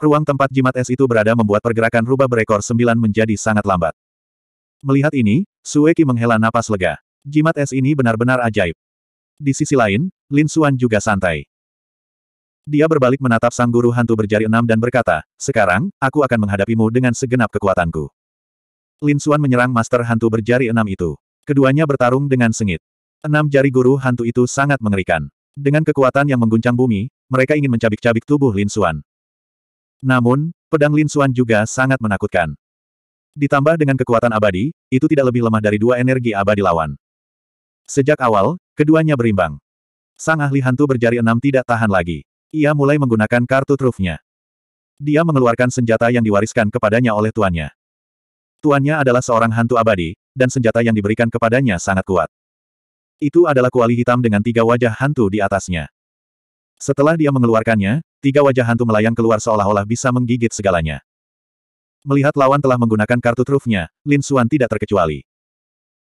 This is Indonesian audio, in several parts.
Ruang tempat jimat es itu berada membuat pergerakan rubah berekor sembilan menjadi sangat lambat. Melihat ini, Sueki menghela napas lega. Jimat es ini benar-benar ajaib. Di sisi lain, Lin suan juga santai. Dia berbalik menatap sang guru hantu berjari enam dan berkata, Sekarang, aku akan menghadapimu dengan segenap kekuatanku. Lin suan menyerang master hantu berjari enam itu. Keduanya bertarung dengan sengit. Enam jari guru hantu itu sangat mengerikan. Dengan kekuatan yang mengguncang bumi, mereka ingin mencabik-cabik tubuh Lin suan namun, pedang Lin Xuan juga sangat menakutkan. Ditambah dengan kekuatan abadi, itu tidak lebih lemah dari dua energi abadi lawan. Sejak awal, keduanya berimbang. Sang ahli hantu berjari enam tidak tahan lagi. Ia mulai menggunakan kartu trufnya. Dia mengeluarkan senjata yang diwariskan kepadanya oleh tuannya. Tuannya adalah seorang hantu abadi, dan senjata yang diberikan kepadanya sangat kuat. Itu adalah kuali hitam dengan tiga wajah hantu di atasnya. Setelah dia mengeluarkannya, tiga wajah hantu melayang keluar seolah-olah bisa menggigit segalanya. Melihat lawan telah menggunakan kartu trufnya, Lin Xuan tidak terkecuali.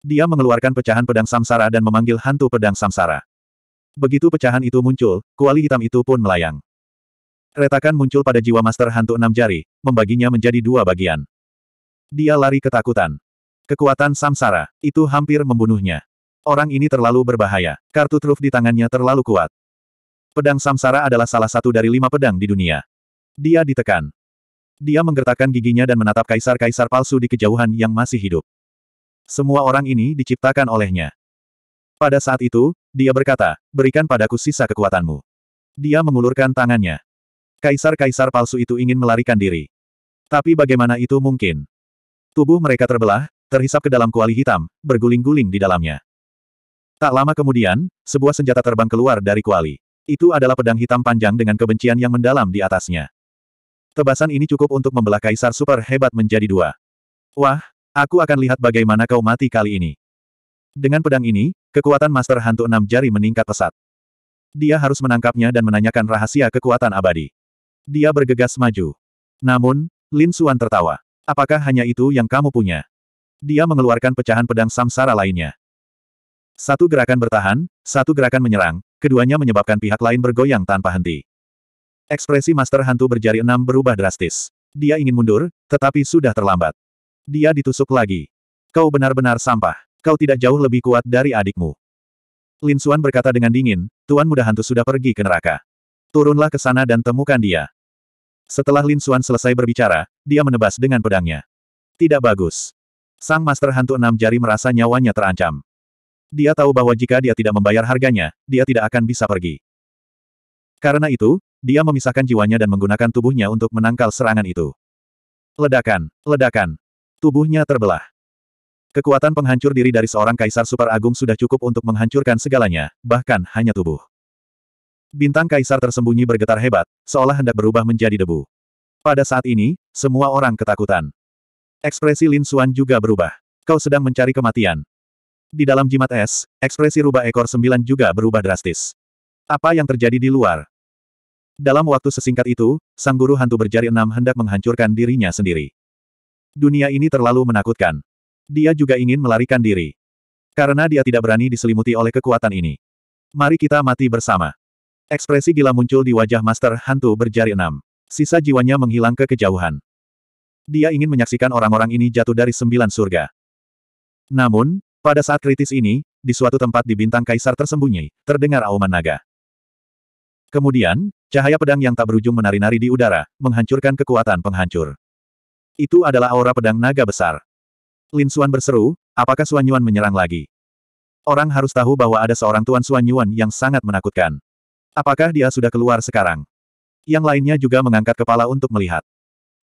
Dia mengeluarkan pecahan pedang samsara dan memanggil hantu pedang samsara. Begitu pecahan itu muncul, kuali hitam itu pun melayang. Retakan muncul pada jiwa master hantu enam jari, membaginya menjadi dua bagian. Dia lari ketakutan. Kekuatan samsara, itu hampir membunuhnya. Orang ini terlalu berbahaya. Kartu truf di tangannya terlalu kuat. Pedang Samsara adalah salah satu dari lima pedang di dunia. Dia ditekan. Dia menggertakkan giginya dan menatap kaisar-kaisar palsu di kejauhan yang masih hidup. Semua orang ini diciptakan olehnya. Pada saat itu, dia berkata, berikan padaku sisa kekuatanmu. Dia mengulurkan tangannya. Kaisar-kaisar palsu itu ingin melarikan diri. Tapi bagaimana itu mungkin? Tubuh mereka terbelah, terhisap ke dalam kuali hitam, berguling-guling di dalamnya. Tak lama kemudian, sebuah senjata terbang keluar dari kuali. Itu adalah pedang hitam panjang dengan kebencian yang mendalam di atasnya. Tebasan ini cukup untuk membelah kaisar super hebat menjadi dua. Wah, aku akan lihat bagaimana kau mati kali ini. Dengan pedang ini, kekuatan Master Hantu Enam Jari meningkat pesat. Dia harus menangkapnya dan menanyakan rahasia kekuatan abadi. Dia bergegas maju. Namun, Lin Suan tertawa. Apakah hanya itu yang kamu punya? Dia mengeluarkan pecahan pedang samsara lainnya. Satu gerakan bertahan, satu gerakan menyerang, keduanya menyebabkan pihak lain bergoyang tanpa henti. Ekspresi Master Hantu berjari enam berubah drastis. Dia ingin mundur, tetapi sudah terlambat. Dia ditusuk lagi. Kau benar-benar sampah. Kau tidak jauh lebih kuat dari adikmu. Lin Xuan berkata dengan dingin, Tuan Muda Hantu sudah pergi ke neraka. Turunlah ke sana dan temukan dia. Setelah Lin Xuan selesai berbicara, dia menebas dengan pedangnya. Tidak bagus. Sang Master Hantu enam jari merasa nyawanya terancam. Dia tahu bahwa jika dia tidak membayar harganya, dia tidak akan bisa pergi. Karena itu, dia memisahkan jiwanya dan menggunakan tubuhnya untuk menangkal serangan itu. Ledakan, ledakan. Tubuhnya terbelah. Kekuatan penghancur diri dari seorang kaisar super agung sudah cukup untuk menghancurkan segalanya, bahkan hanya tubuh. Bintang kaisar tersembunyi bergetar hebat, seolah hendak berubah menjadi debu. Pada saat ini, semua orang ketakutan. Ekspresi Lin Suan juga berubah. Kau sedang mencari kematian, di dalam jimat es, ekspresi rubah ekor sembilan juga berubah drastis. Apa yang terjadi di luar? Dalam waktu sesingkat itu, sang guru hantu berjari enam hendak menghancurkan dirinya sendiri. Dunia ini terlalu menakutkan. Dia juga ingin melarikan diri. Karena dia tidak berani diselimuti oleh kekuatan ini. Mari kita mati bersama. Ekspresi gila muncul di wajah Master Hantu berjari enam. Sisa jiwanya menghilang ke kejauhan. Dia ingin menyaksikan orang-orang ini jatuh dari sembilan surga. Namun, pada saat kritis ini, di suatu tempat di bintang kaisar tersembunyi, terdengar auman naga. Kemudian, cahaya pedang yang tak berujung menari-nari di udara, menghancurkan kekuatan penghancur. Itu adalah aura pedang naga besar. Lin Suan berseru, apakah Suanyuan Yuan menyerang lagi? Orang harus tahu bahwa ada seorang Tuan Suanyuan Yuan yang sangat menakutkan. Apakah dia sudah keluar sekarang? Yang lainnya juga mengangkat kepala untuk melihat.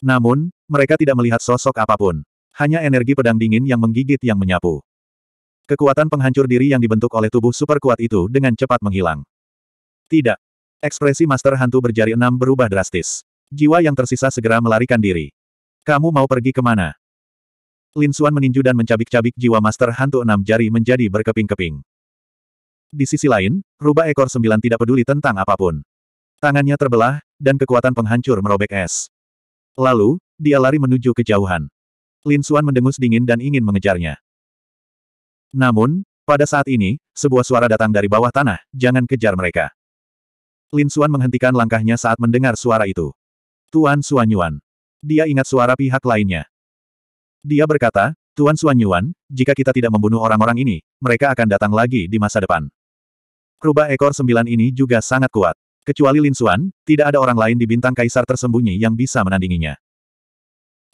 Namun, mereka tidak melihat sosok apapun. Hanya energi pedang dingin yang menggigit yang menyapu. Kekuatan penghancur diri yang dibentuk oleh tubuh super kuat itu dengan cepat menghilang. Tidak. Ekspresi Master Hantu berjari enam berubah drastis. Jiwa yang tersisa segera melarikan diri. Kamu mau pergi kemana? Lin Suan meninju dan mencabik-cabik jiwa Master Hantu enam jari menjadi berkeping-keping. Di sisi lain, rubah ekor sembilan tidak peduli tentang apapun. Tangannya terbelah, dan kekuatan penghancur merobek es. Lalu, dia lari menuju kejauhan. Lin Suan mendengus dingin dan ingin mengejarnya. Namun, pada saat ini, sebuah suara datang dari bawah tanah, jangan kejar mereka. Lin Xuan menghentikan langkahnya saat mendengar suara itu. Tuan Xuan Yuan. Dia ingat suara pihak lainnya. Dia berkata, Tuan Xuan Yuan, jika kita tidak membunuh orang-orang ini, mereka akan datang lagi di masa depan. Rubah ekor sembilan ini juga sangat kuat. Kecuali Lin Xuan, tidak ada orang lain di bintang kaisar tersembunyi yang bisa menandinginya.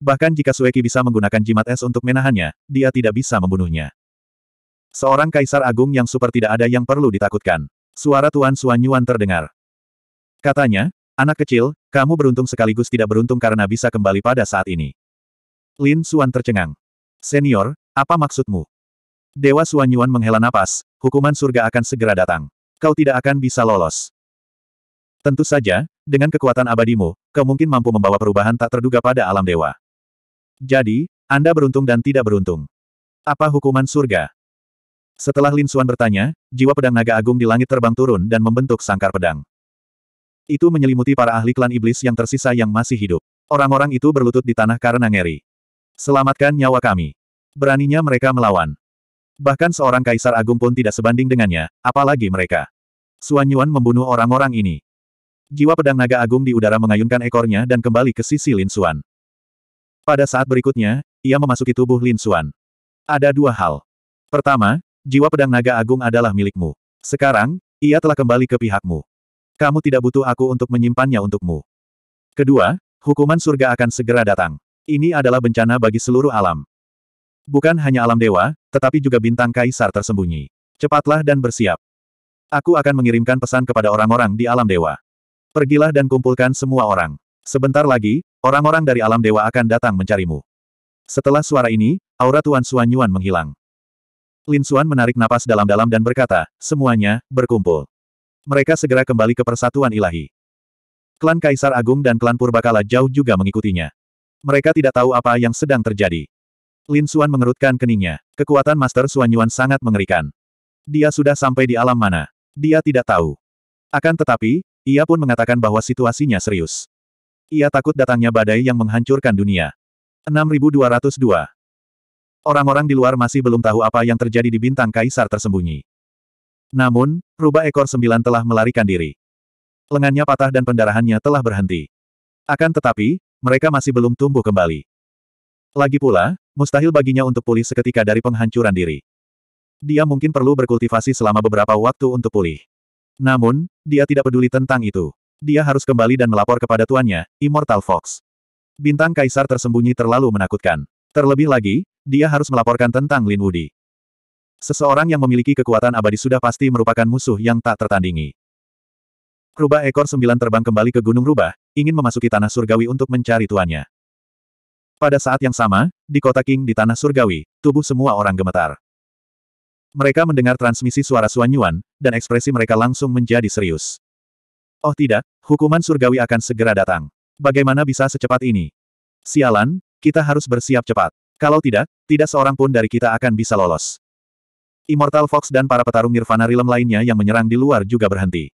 Bahkan jika Sueki bisa menggunakan jimat es untuk menahannya, dia tidak bisa membunuhnya. Seorang kaisar agung yang super tidak ada yang perlu ditakutkan. Suara Tuan Suanyuan terdengar. Katanya, anak kecil, kamu beruntung sekaligus tidak beruntung karena bisa kembali pada saat ini. Lin Suan tercengang. Senior, apa maksudmu? Dewa Suanyuan menghela napas, hukuman surga akan segera datang. Kau tidak akan bisa lolos. Tentu saja, dengan kekuatan abadimu, kau mungkin mampu membawa perubahan tak terduga pada alam dewa. Jadi, Anda beruntung dan tidak beruntung. Apa hukuman surga? Setelah Lin Xuan bertanya, jiwa pedang naga agung di langit terbang turun dan membentuk sangkar pedang. Itu menyelimuti para ahli klan iblis yang tersisa yang masih hidup. Orang-orang itu berlutut di tanah karena ngeri. Selamatkan nyawa kami. Beraninya mereka melawan. Bahkan seorang kaisar agung pun tidak sebanding dengannya, apalagi mereka. Suan Yuan membunuh orang-orang ini. Jiwa pedang naga agung di udara mengayunkan ekornya dan kembali ke sisi Lin Xuan. Pada saat berikutnya, ia memasuki tubuh Lin Xuan. Ada dua hal. Pertama, jiwa pedang naga agung adalah milikmu. Sekarang, ia telah kembali ke pihakmu. Kamu tidak butuh aku untuk menyimpannya untukmu. Kedua, hukuman surga akan segera datang. Ini adalah bencana bagi seluruh alam. Bukan hanya alam dewa, tetapi juga bintang kaisar tersembunyi. Cepatlah dan bersiap. Aku akan mengirimkan pesan kepada orang-orang di alam dewa. Pergilah dan kumpulkan semua orang. Sebentar lagi, orang-orang dari alam dewa akan datang mencarimu. Setelah suara ini, aura Tuan Suan Yuan menghilang. Lin Xuan menarik napas dalam-dalam dan berkata, semuanya, berkumpul. Mereka segera kembali ke persatuan ilahi. Klan Kaisar Agung dan klan Purbakala jauh juga mengikutinya. Mereka tidak tahu apa yang sedang terjadi. Lin Xuan mengerutkan keningnya. Kekuatan Master Yuan sangat mengerikan. Dia sudah sampai di alam mana? Dia tidak tahu. Akan tetapi, ia pun mengatakan bahwa situasinya serius. Ia takut datangnya badai yang menghancurkan dunia. 6202 Orang-orang di luar masih belum tahu apa yang terjadi di bintang kaisar tersembunyi. Namun, rubah ekor sembilan telah melarikan diri. Lengannya patah dan pendarahannya telah berhenti. Akan tetapi, mereka masih belum tumbuh kembali. Lagi pula, mustahil baginya untuk pulih seketika dari penghancuran diri. Dia mungkin perlu berkultivasi selama beberapa waktu untuk pulih. Namun, dia tidak peduli tentang itu. Dia harus kembali dan melapor kepada tuannya, Immortal Fox. Bintang Kaisar tersembunyi terlalu menakutkan. Terlebih lagi, dia harus melaporkan tentang Lin Wudi. Seseorang yang memiliki kekuatan abadi sudah pasti merupakan musuh yang tak tertandingi. Rubah ekor sembilan terbang kembali ke Gunung Rubah, ingin memasuki Tanah Surgawi untuk mencari tuannya. Pada saat yang sama, di kota King di Tanah Surgawi, tubuh semua orang gemetar. Mereka mendengar transmisi suara Suanyuan, dan ekspresi mereka langsung menjadi serius. Oh tidak, hukuman surgawi akan segera datang. Bagaimana bisa secepat ini? Sialan, kita harus bersiap cepat. Kalau tidak, tidak seorang pun dari kita akan bisa lolos. Immortal Fox dan para petarung Nirvana Realm lainnya yang menyerang di luar juga berhenti.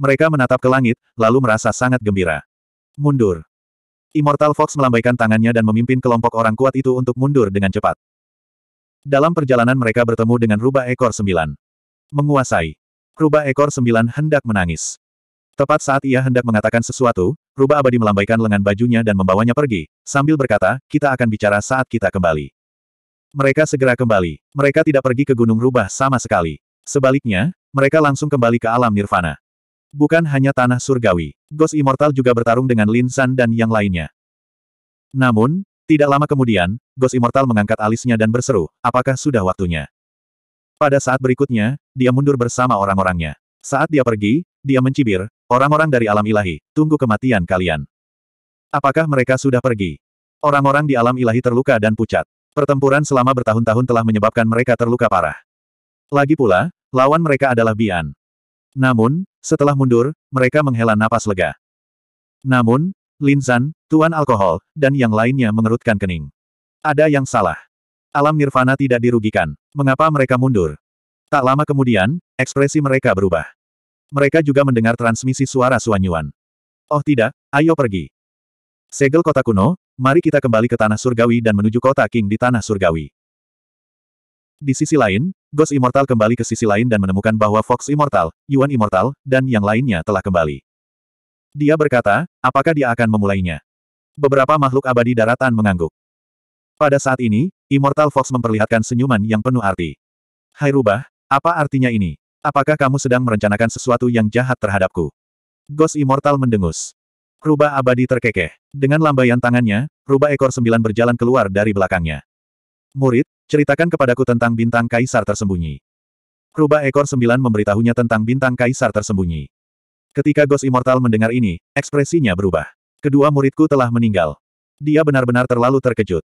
Mereka menatap ke langit, lalu merasa sangat gembira. Mundur. Immortal Fox melambaikan tangannya dan memimpin kelompok orang kuat itu untuk mundur dengan cepat. Dalam perjalanan mereka bertemu dengan rubah ekor sembilan. Menguasai. Rubah ekor sembilan hendak menangis. Tepat saat ia hendak mengatakan sesuatu, Rubah Abadi melambaikan lengan bajunya dan membawanya pergi, sambil berkata, kita akan bicara saat kita kembali. Mereka segera kembali. Mereka tidak pergi ke Gunung Rubah sama sekali. Sebaliknya, mereka langsung kembali ke alam nirvana. Bukan hanya tanah surgawi, Ghost Immortal juga bertarung dengan Lin San dan yang lainnya. Namun, tidak lama kemudian, Ghost Immortal mengangkat alisnya dan berseru, apakah sudah waktunya? Pada saat berikutnya, dia mundur bersama orang-orangnya. Saat dia pergi, dia mencibir, Orang-orang dari alam ilahi, tunggu kematian kalian. Apakah mereka sudah pergi? Orang-orang di alam ilahi terluka dan pucat. Pertempuran selama bertahun-tahun telah menyebabkan mereka terluka parah. Lagi pula, lawan mereka adalah Bian. Namun, setelah mundur, mereka menghela napas lega. Namun, Lin Zan, Tuan Alkohol, dan yang lainnya mengerutkan kening. Ada yang salah. Alam nirvana tidak dirugikan. Mengapa mereka mundur? Tak lama kemudian, ekspresi mereka berubah. Mereka juga mendengar transmisi suara Suanyuan. Oh tidak, ayo pergi. Segel kota kuno, mari kita kembali ke tanah surgawi dan menuju kota King di tanah surgawi. Di sisi lain, Ghost Immortal kembali ke sisi lain dan menemukan bahwa Fox Immortal, Yuan Immortal, dan yang lainnya telah kembali. Dia berkata, apakah dia akan memulainya? Beberapa makhluk abadi daratan mengangguk. Pada saat ini, Immortal Fox memperlihatkan senyuman yang penuh arti. Hai rubah, apa artinya ini? Apakah kamu sedang merencanakan sesuatu yang jahat terhadapku? Ghost Immortal mendengus. Rubah abadi terkekeh. Dengan lambaian tangannya, rubah ekor sembilan berjalan keluar dari belakangnya. Murid, ceritakan kepadaku tentang bintang kaisar tersembunyi. Rubah ekor sembilan memberitahunya tentang bintang kaisar tersembunyi. Ketika Ghost Immortal mendengar ini, ekspresinya berubah. Kedua muridku telah meninggal. Dia benar-benar terlalu terkejut.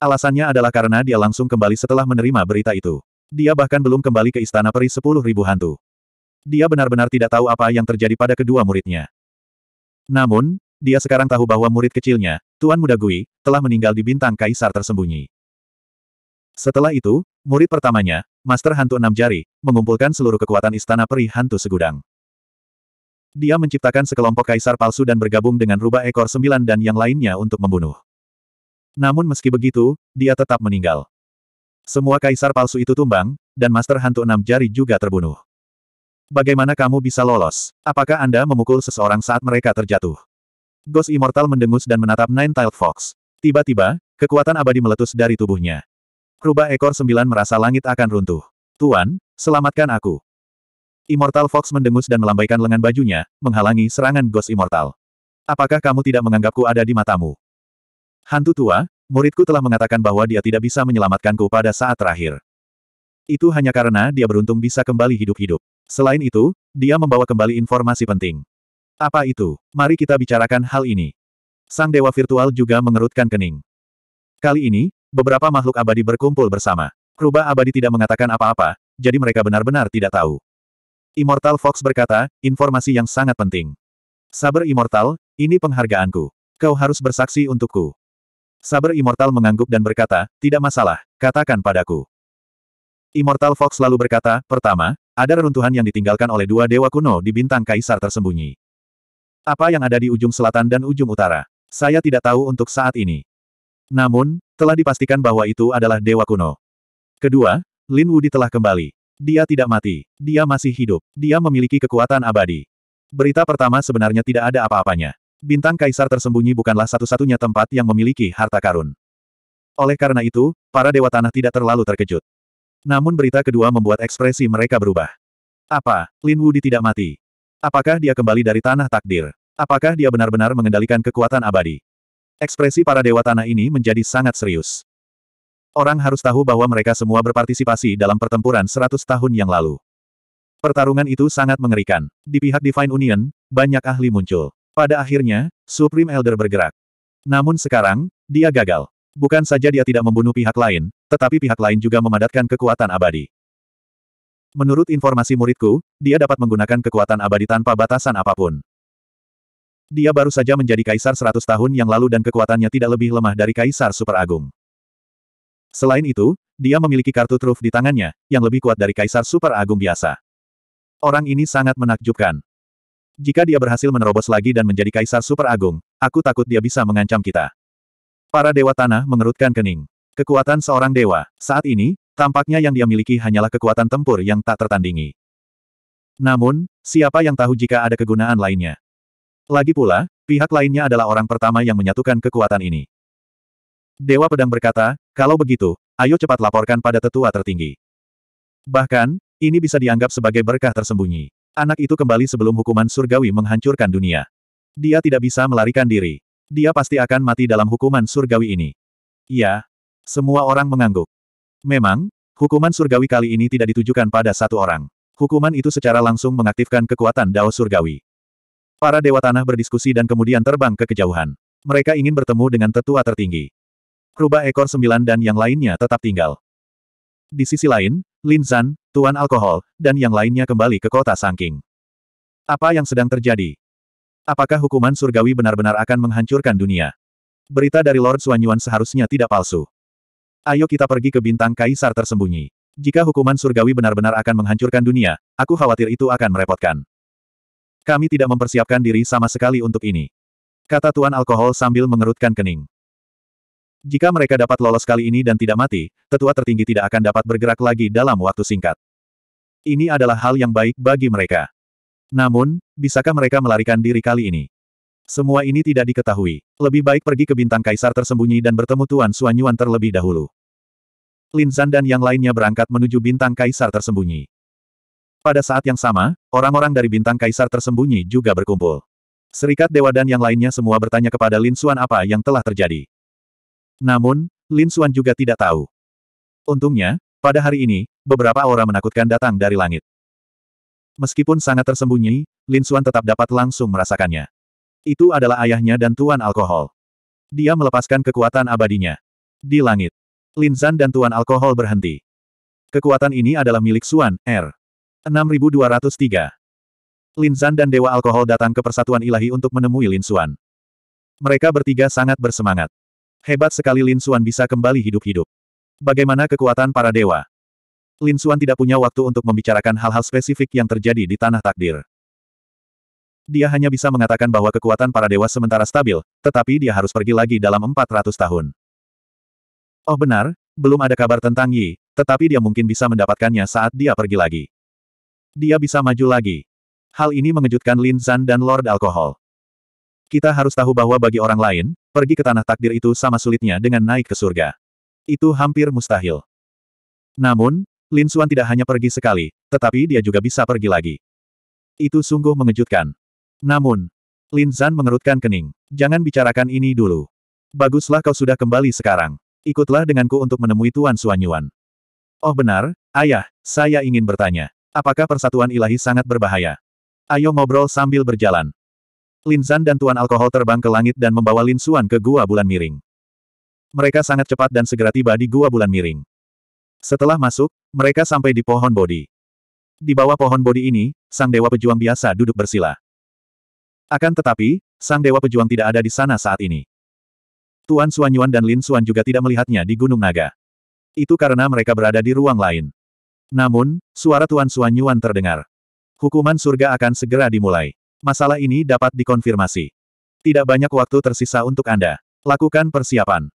Alasannya adalah karena dia langsung kembali setelah menerima berita itu. Dia bahkan belum kembali ke istana peri sepuluh ribu hantu. Dia benar-benar tidak tahu apa yang terjadi pada kedua muridnya. Namun, dia sekarang tahu bahwa murid kecilnya, Tuan Muda Gui, telah meninggal di bintang kaisar tersembunyi. Setelah itu, murid pertamanya, Master Hantu Enam Jari, mengumpulkan seluruh kekuatan istana peri hantu segudang. Dia menciptakan sekelompok kaisar palsu dan bergabung dengan rubah ekor sembilan dan yang lainnya untuk membunuh. Namun meski begitu, dia tetap meninggal. Semua kaisar palsu itu tumbang, dan Master Hantu Enam Jari juga terbunuh. Bagaimana kamu bisa lolos? Apakah Anda memukul seseorang saat mereka terjatuh? Ghost Immortal mendengus dan menatap Nine-Tailed Fox. Tiba-tiba, kekuatan abadi meletus dari tubuhnya. Rubah ekor sembilan merasa langit akan runtuh. Tuan, selamatkan aku. Immortal Fox mendengus dan melambaikan lengan bajunya, menghalangi serangan Ghost Immortal. Apakah kamu tidak menganggapku ada di matamu? Hantu tua, Muridku telah mengatakan bahwa dia tidak bisa menyelamatkanku pada saat terakhir. Itu hanya karena dia beruntung bisa kembali hidup-hidup. Selain itu, dia membawa kembali informasi penting. Apa itu? Mari kita bicarakan hal ini. Sang Dewa Virtual juga mengerutkan kening. Kali ini, beberapa makhluk abadi berkumpul bersama. Rubah abadi tidak mengatakan apa-apa, jadi mereka benar-benar tidak tahu. Immortal Fox berkata, informasi yang sangat penting. Saber Immortal, ini penghargaanku. Kau harus bersaksi untukku. Saber Immortal mengangguk dan berkata, tidak masalah, katakan padaku. Immortal Fox lalu berkata, pertama, ada reruntuhan yang ditinggalkan oleh dua dewa kuno di bintang kaisar tersembunyi. Apa yang ada di ujung selatan dan ujung utara? Saya tidak tahu untuk saat ini. Namun, telah dipastikan bahwa itu adalah dewa kuno. Kedua, Lin Wudi telah kembali. Dia tidak mati. Dia masih hidup. Dia memiliki kekuatan abadi. Berita pertama sebenarnya tidak ada apa-apanya. Bintang kaisar tersembunyi bukanlah satu-satunya tempat yang memiliki harta karun. Oleh karena itu, para dewa tanah tidak terlalu terkejut. Namun berita kedua membuat ekspresi mereka berubah. Apa, Lin Wudi tidak mati? Apakah dia kembali dari tanah takdir? Apakah dia benar-benar mengendalikan kekuatan abadi? Ekspresi para dewa tanah ini menjadi sangat serius. Orang harus tahu bahwa mereka semua berpartisipasi dalam pertempuran 100 tahun yang lalu. Pertarungan itu sangat mengerikan. Di pihak Divine Union, banyak ahli muncul. Pada akhirnya, Supreme Elder bergerak. Namun sekarang, dia gagal. Bukan saja dia tidak membunuh pihak lain, tetapi pihak lain juga memadatkan kekuatan abadi. Menurut informasi muridku, dia dapat menggunakan kekuatan abadi tanpa batasan apapun. Dia baru saja menjadi kaisar 100 tahun yang lalu dan kekuatannya tidak lebih lemah dari kaisar super agung. Selain itu, dia memiliki kartu truf di tangannya, yang lebih kuat dari kaisar super agung biasa. Orang ini sangat menakjubkan. Jika dia berhasil menerobos lagi dan menjadi kaisar super agung, aku takut dia bisa mengancam kita. Para dewa tanah mengerutkan kening. Kekuatan seorang dewa, saat ini, tampaknya yang dia miliki hanyalah kekuatan tempur yang tak tertandingi. Namun, siapa yang tahu jika ada kegunaan lainnya? Lagi pula, pihak lainnya adalah orang pertama yang menyatukan kekuatan ini. Dewa Pedang berkata, kalau begitu, ayo cepat laporkan pada tetua tertinggi. Bahkan, ini bisa dianggap sebagai berkah tersembunyi. Anak itu kembali sebelum hukuman surgawi menghancurkan dunia. Dia tidak bisa melarikan diri. Dia pasti akan mati dalam hukuman surgawi ini. Iya. Semua orang mengangguk. Memang, hukuman surgawi kali ini tidak ditujukan pada satu orang. Hukuman itu secara langsung mengaktifkan kekuatan Dao surgawi. Para dewa tanah berdiskusi dan kemudian terbang ke kejauhan. Mereka ingin bertemu dengan tetua tertinggi. Rubah ekor sembilan dan yang lainnya tetap tinggal. Di sisi lain, Lin Zan, Tuan Alkohol, dan yang lainnya kembali ke kota Sangking. Apa yang sedang terjadi? Apakah hukuman surgawi benar-benar akan menghancurkan dunia? Berita dari Lord Suanyuan seharusnya tidak palsu. Ayo kita pergi ke bintang kaisar tersembunyi. Jika hukuman surgawi benar-benar akan menghancurkan dunia, aku khawatir itu akan merepotkan. Kami tidak mempersiapkan diri sama sekali untuk ini. Kata Tuan Alkohol sambil mengerutkan kening. Jika mereka dapat lolos kali ini dan tidak mati, tetua tertinggi tidak akan dapat bergerak lagi dalam waktu singkat. Ini adalah hal yang baik bagi mereka. Namun, bisakah mereka melarikan diri kali ini? Semua ini tidak diketahui. Lebih baik pergi ke bintang kaisar tersembunyi dan bertemu Tuan Suanyuan terlebih dahulu. Lin Zan dan yang lainnya berangkat menuju bintang kaisar tersembunyi. Pada saat yang sama, orang-orang dari bintang kaisar tersembunyi juga berkumpul. Serikat dewa dan yang lainnya semua bertanya kepada Lin Xuan apa yang telah terjadi. Namun, Lin Xuan juga tidak tahu. Untungnya, pada hari ini, beberapa aura menakutkan datang dari langit. Meskipun sangat tersembunyi, Lin Xuan tetap dapat langsung merasakannya. Itu adalah ayahnya dan Tuan Alkohol. Dia melepaskan kekuatan abadinya. Di langit, Lin Zan dan Tuan Alkohol berhenti. Kekuatan ini adalah milik Xuan, R. Er. 6203. Lin Zan dan Dewa Alkohol datang ke Persatuan Ilahi untuk menemui Lin Xuan. Mereka bertiga sangat bersemangat. Hebat sekali Lin Suan bisa kembali hidup-hidup. Bagaimana kekuatan para dewa? Lin Suan tidak punya waktu untuk membicarakan hal-hal spesifik yang terjadi di tanah takdir. Dia hanya bisa mengatakan bahwa kekuatan para dewa sementara stabil, tetapi dia harus pergi lagi dalam 400 tahun. Oh benar, belum ada kabar tentang Yi, tetapi dia mungkin bisa mendapatkannya saat dia pergi lagi. Dia bisa maju lagi. Hal ini mengejutkan Lin Zan dan Lord Alkohol. Kita harus tahu bahwa bagi orang lain, pergi ke tanah takdir itu sama sulitnya dengan naik ke surga. Itu hampir mustahil. Namun, Lin Xuan tidak hanya pergi sekali, tetapi dia juga bisa pergi lagi. Itu sungguh mengejutkan. Namun, Lin Zan mengerutkan kening. Jangan bicarakan ini dulu. Baguslah kau sudah kembali sekarang. Ikutlah denganku untuk menemui Tuan Suanyuan. Oh benar, ayah, saya ingin bertanya. Apakah persatuan ilahi sangat berbahaya? Ayo ngobrol sambil berjalan. Zan dan Tuan Alkohol terbang ke langit dan membawa Lin Suan ke Gua Bulan Miring. Mereka sangat cepat dan segera tiba di Gua Bulan Miring. Setelah masuk, mereka sampai di pohon bodi. Di bawah pohon bodi ini, sang dewa pejuang biasa duduk bersila. Akan tetapi, sang dewa pejuang tidak ada di sana saat ini. Tuan Suanyuan dan Lin Suan juga tidak melihatnya di Gunung Naga. Itu karena mereka berada di ruang lain. Namun, suara Tuan Suanyuan terdengar. Hukuman surga akan segera dimulai. Masalah ini dapat dikonfirmasi. Tidak banyak waktu tersisa untuk Anda. Lakukan persiapan.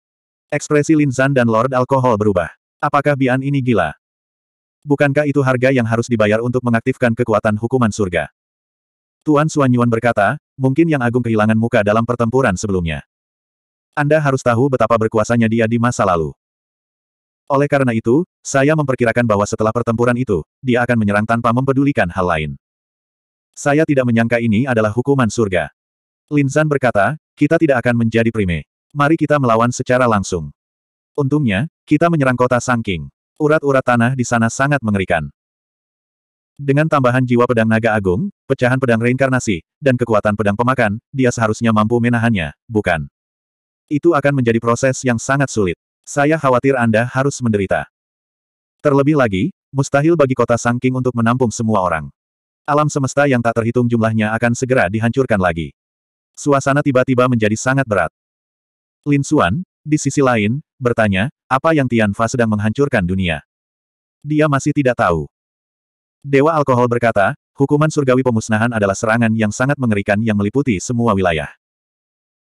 Ekspresi Linzan dan Lord Alkohol berubah. Apakah Bian ini gila? Bukankah itu harga yang harus dibayar untuk mengaktifkan kekuatan hukuman surga? Tuan Suanyuan berkata, mungkin yang agung kehilangan muka dalam pertempuran sebelumnya. Anda harus tahu betapa berkuasanya dia di masa lalu. Oleh karena itu, saya memperkirakan bahwa setelah pertempuran itu, dia akan menyerang tanpa mempedulikan hal lain. Saya tidak menyangka ini adalah hukuman surga. Linzan berkata, kita tidak akan menjadi prime. Mari kita melawan secara langsung. Untungnya, kita menyerang kota Sangking. Urat-urat tanah di sana sangat mengerikan. Dengan tambahan jiwa pedang naga agung, pecahan pedang reinkarnasi, dan kekuatan pedang pemakan, dia seharusnya mampu menahannya, bukan? Itu akan menjadi proses yang sangat sulit. Saya khawatir Anda harus menderita. Terlebih lagi, mustahil bagi kota Sangking untuk menampung semua orang. Alam semesta yang tak terhitung jumlahnya akan segera dihancurkan lagi. Suasana tiba-tiba menjadi sangat berat. Lin Xuan, di sisi lain, bertanya, apa yang Tian Fa sedang menghancurkan dunia? Dia masih tidak tahu. Dewa Alkohol berkata, hukuman surgawi pemusnahan adalah serangan yang sangat mengerikan yang meliputi semua wilayah.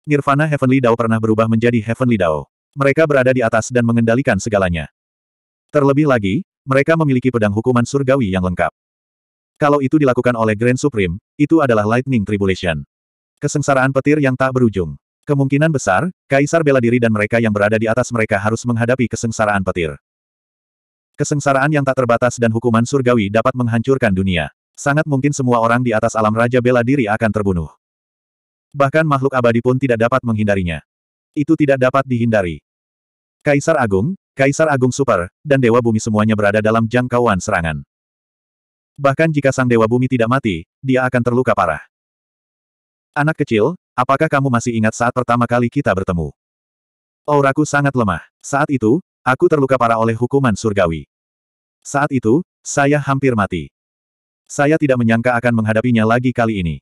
Nirvana Heavenly Dao pernah berubah menjadi Heavenly Dao. Mereka berada di atas dan mengendalikan segalanya. Terlebih lagi, mereka memiliki pedang hukuman surgawi yang lengkap. Kalau itu dilakukan oleh Grand Supreme, itu adalah Lightning Tribulation. Kesengsaraan petir yang tak berujung. Kemungkinan besar, Kaisar bela diri dan mereka yang berada di atas mereka harus menghadapi kesengsaraan petir. Kesengsaraan yang tak terbatas dan hukuman surgawi dapat menghancurkan dunia. Sangat mungkin semua orang di atas alam Raja bela diri akan terbunuh. Bahkan makhluk abadi pun tidak dapat menghindarinya. Itu tidak dapat dihindari. Kaisar Agung, Kaisar Agung Super, dan Dewa Bumi semuanya berada dalam jangkauan serangan. Bahkan jika sang Dewa Bumi tidak mati, dia akan terluka parah. Anak kecil, apakah kamu masih ingat saat pertama kali kita bertemu? Auraku sangat lemah. Saat itu, aku terluka parah oleh hukuman surgawi. Saat itu, saya hampir mati. Saya tidak menyangka akan menghadapinya lagi kali ini.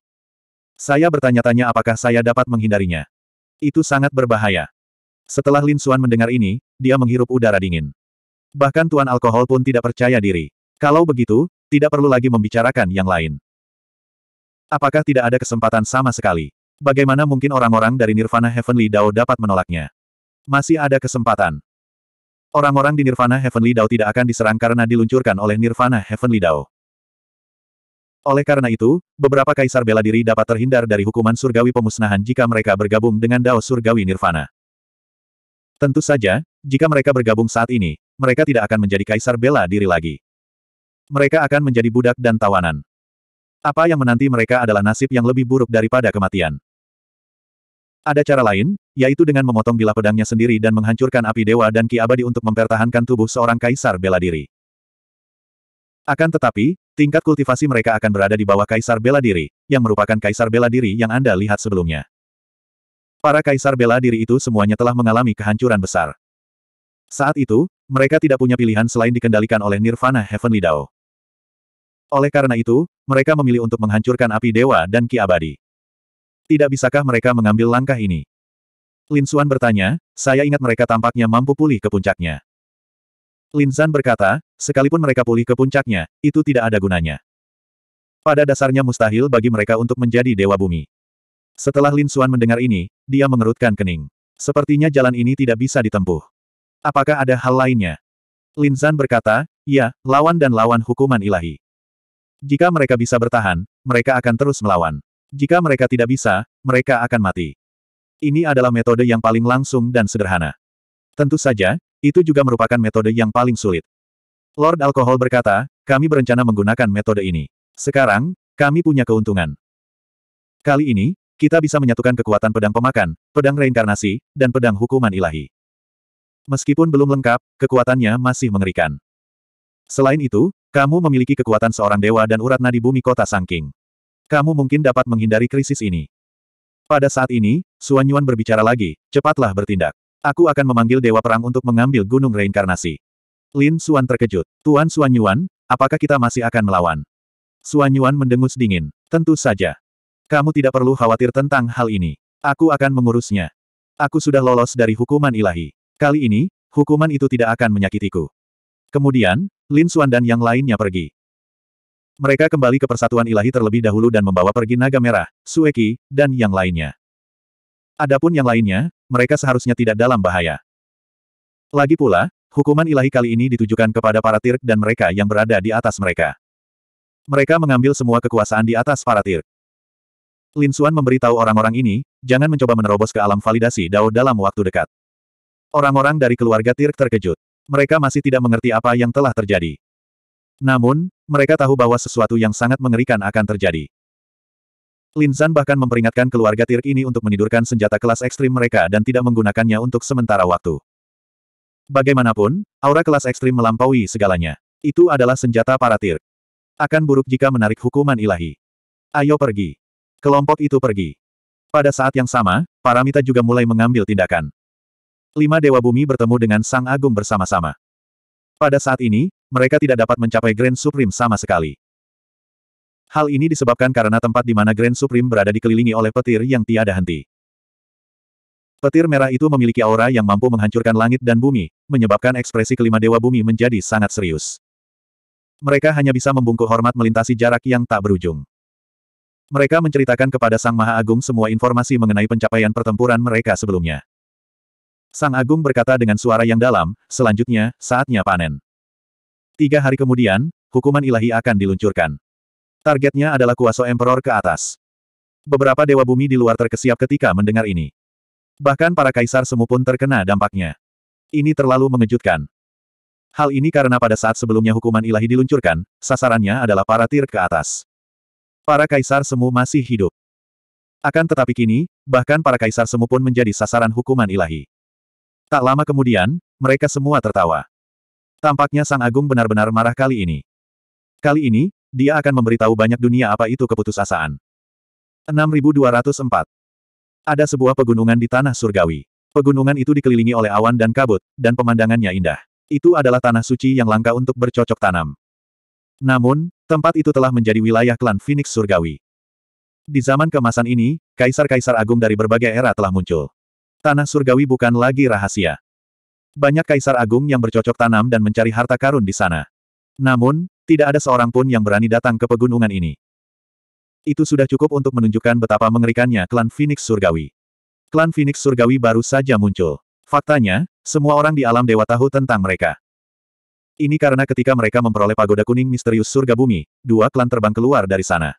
Saya bertanya-tanya apakah saya dapat menghindarinya. Itu sangat berbahaya. Setelah Lin Xuan mendengar ini, dia menghirup udara dingin. Bahkan Tuan Alkohol pun tidak percaya diri. Kalau begitu, tidak perlu lagi membicarakan yang lain. Apakah tidak ada kesempatan sama sekali? Bagaimana mungkin orang-orang dari Nirvana Heavenly Dao dapat menolaknya? Masih ada kesempatan. Orang-orang di Nirvana Heavenly Dao tidak akan diserang karena diluncurkan oleh Nirvana Heavenly Dao. Oleh karena itu, beberapa kaisar bela diri dapat terhindar dari hukuman surgawi pemusnahan jika mereka bergabung dengan Dao Surgawi Nirvana. Tentu saja, jika mereka bergabung saat ini, mereka tidak akan menjadi kaisar bela diri lagi. Mereka akan menjadi budak dan tawanan. Apa yang menanti mereka adalah nasib yang lebih buruk daripada kematian. Ada cara lain, yaitu dengan memotong bila pedangnya sendiri dan menghancurkan api dewa dan ki abadi untuk mempertahankan tubuh seorang kaisar bela diri. Akan tetapi, tingkat kultivasi mereka akan berada di bawah kaisar bela diri, yang merupakan kaisar bela diri yang Anda lihat sebelumnya. Para kaisar bela diri itu semuanya telah mengalami kehancuran besar. Saat itu, mereka tidak punya pilihan selain dikendalikan oleh Nirvana Heavenly Dao. Oleh karena itu, mereka memilih untuk menghancurkan api dewa dan ki abadi. Tidak bisakah mereka mengambil langkah ini? Lin Xuan bertanya, saya ingat mereka tampaknya mampu pulih ke puncaknya. Lin Zan berkata, sekalipun mereka pulih ke puncaknya, itu tidak ada gunanya. Pada dasarnya mustahil bagi mereka untuk menjadi dewa bumi. Setelah Lin Xuan mendengar ini, dia mengerutkan kening. Sepertinya jalan ini tidak bisa ditempuh. Apakah ada hal lainnya? Lin Zan berkata, ya, lawan dan lawan hukuman ilahi. Jika mereka bisa bertahan, mereka akan terus melawan. Jika mereka tidak bisa, mereka akan mati. Ini adalah metode yang paling langsung dan sederhana. Tentu saja, itu juga merupakan metode yang paling sulit. Lord Alkohol berkata, kami berencana menggunakan metode ini. Sekarang, kami punya keuntungan. Kali ini, kita bisa menyatukan kekuatan pedang pemakan, pedang reinkarnasi, dan pedang hukuman ilahi. Meskipun belum lengkap, kekuatannya masih mengerikan. Selain itu, kamu memiliki kekuatan seorang dewa dan urat nadi bumi kota Sangking. Kamu mungkin dapat menghindari krisis ini. Pada saat ini, Suan Yuan berbicara lagi, cepatlah bertindak. Aku akan memanggil Dewa Perang untuk mengambil gunung reinkarnasi. Lin Suan terkejut. Tuan Suan Yuan, apakah kita masih akan melawan? Suan Yuan mendengus dingin. Tentu saja. Kamu tidak perlu khawatir tentang hal ini. Aku akan mengurusnya. Aku sudah lolos dari hukuman ilahi. Kali ini, hukuman itu tidak akan menyakitiku. Kemudian, Lin Xuan dan yang lainnya pergi. Mereka kembali ke persatuan ilahi terlebih dahulu dan membawa pergi naga merah, Sueki, dan yang lainnya. Adapun yang lainnya, mereka seharusnya tidak dalam bahaya. Lagi pula, hukuman ilahi kali ini ditujukan kepada para tirk dan mereka yang berada di atas mereka. Mereka mengambil semua kekuasaan di atas para tirk. Lin Xuan memberitahu orang-orang ini, jangan mencoba menerobos ke alam validasi Dao dalam waktu dekat. Orang-orang dari keluarga Tirk terkejut. Mereka masih tidak mengerti apa yang telah terjadi. Namun, mereka tahu bahwa sesuatu yang sangat mengerikan akan terjadi. Zan bahkan memperingatkan keluarga Tirk ini untuk menidurkan senjata kelas ekstrim mereka dan tidak menggunakannya untuk sementara waktu. Bagaimanapun, aura kelas ekstrim melampaui segalanya. Itu adalah senjata para Tirk. Akan buruk jika menarik hukuman ilahi. Ayo pergi. Kelompok itu pergi. Pada saat yang sama, Paramita juga mulai mengambil tindakan. Lima Dewa Bumi bertemu dengan Sang Agung bersama-sama. Pada saat ini, mereka tidak dapat mencapai Grand Supreme sama sekali. Hal ini disebabkan karena tempat di mana Grand Supreme berada dikelilingi oleh petir yang tiada henti. Petir merah itu memiliki aura yang mampu menghancurkan langit dan bumi, menyebabkan ekspresi kelima Dewa Bumi menjadi sangat serius. Mereka hanya bisa membungkuk hormat melintasi jarak yang tak berujung. Mereka menceritakan kepada Sang Maha Agung semua informasi mengenai pencapaian pertempuran mereka sebelumnya. Sang Agung berkata dengan suara yang dalam, selanjutnya, saatnya panen. Tiga hari kemudian, hukuman ilahi akan diluncurkan. Targetnya adalah kuasa Emperor ke atas. Beberapa dewa bumi di luar terkesiap ketika mendengar ini. Bahkan para kaisar semu pun terkena dampaknya. Ini terlalu mengejutkan. Hal ini karena pada saat sebelumnya hukuman ilahi diluncurkan, sasarannya adalah para tir ke atas. Para kaisar semu masih hidup. Akan tetapi kini, bahkan para kaisar semu pun menjadi sasaran hukuman ilahi. Tak lama kemudian, mereka semua tertawa. Tampaknya Sang Agung benar-benar marah kali ini. Kali ini, dia akan memberitahu banyak dunia apa itu keputusasaan. 6204 Ada sebuah pegunungan di tanah surgawi. Pegunungan itu dikelilingi oleh awan dan kabut, dan pemandangannya indah. Itu adalah tanah suci yang langka untuk bercocok tanam. Namun, tempat itu telah menjadi wilayah klan Phoenix surgawi. Di zaman kemasan ini, kaisar-kaisar agung dari berbagai era telah muncul. Tanah surgawi bukan lagi rahasia. Banyak kaisar agung yang bercocok tanam dan mencari harta karun di sana. Namun, tidak ada seorang pun yang berani datang ke pegunungan ini. Itu sudah cukup untuk menunjukkan betapa mengerikannya klan Phoenix Surgawi. Klan Phoenix Surgawi baru saja muncul. Faktanya, semua orang di alam dewa tahu tentang mereka. Ini karena ketika mereka memperoleh pagoda kuning misterius surga bumi, dua klan terbang keluar dari sana.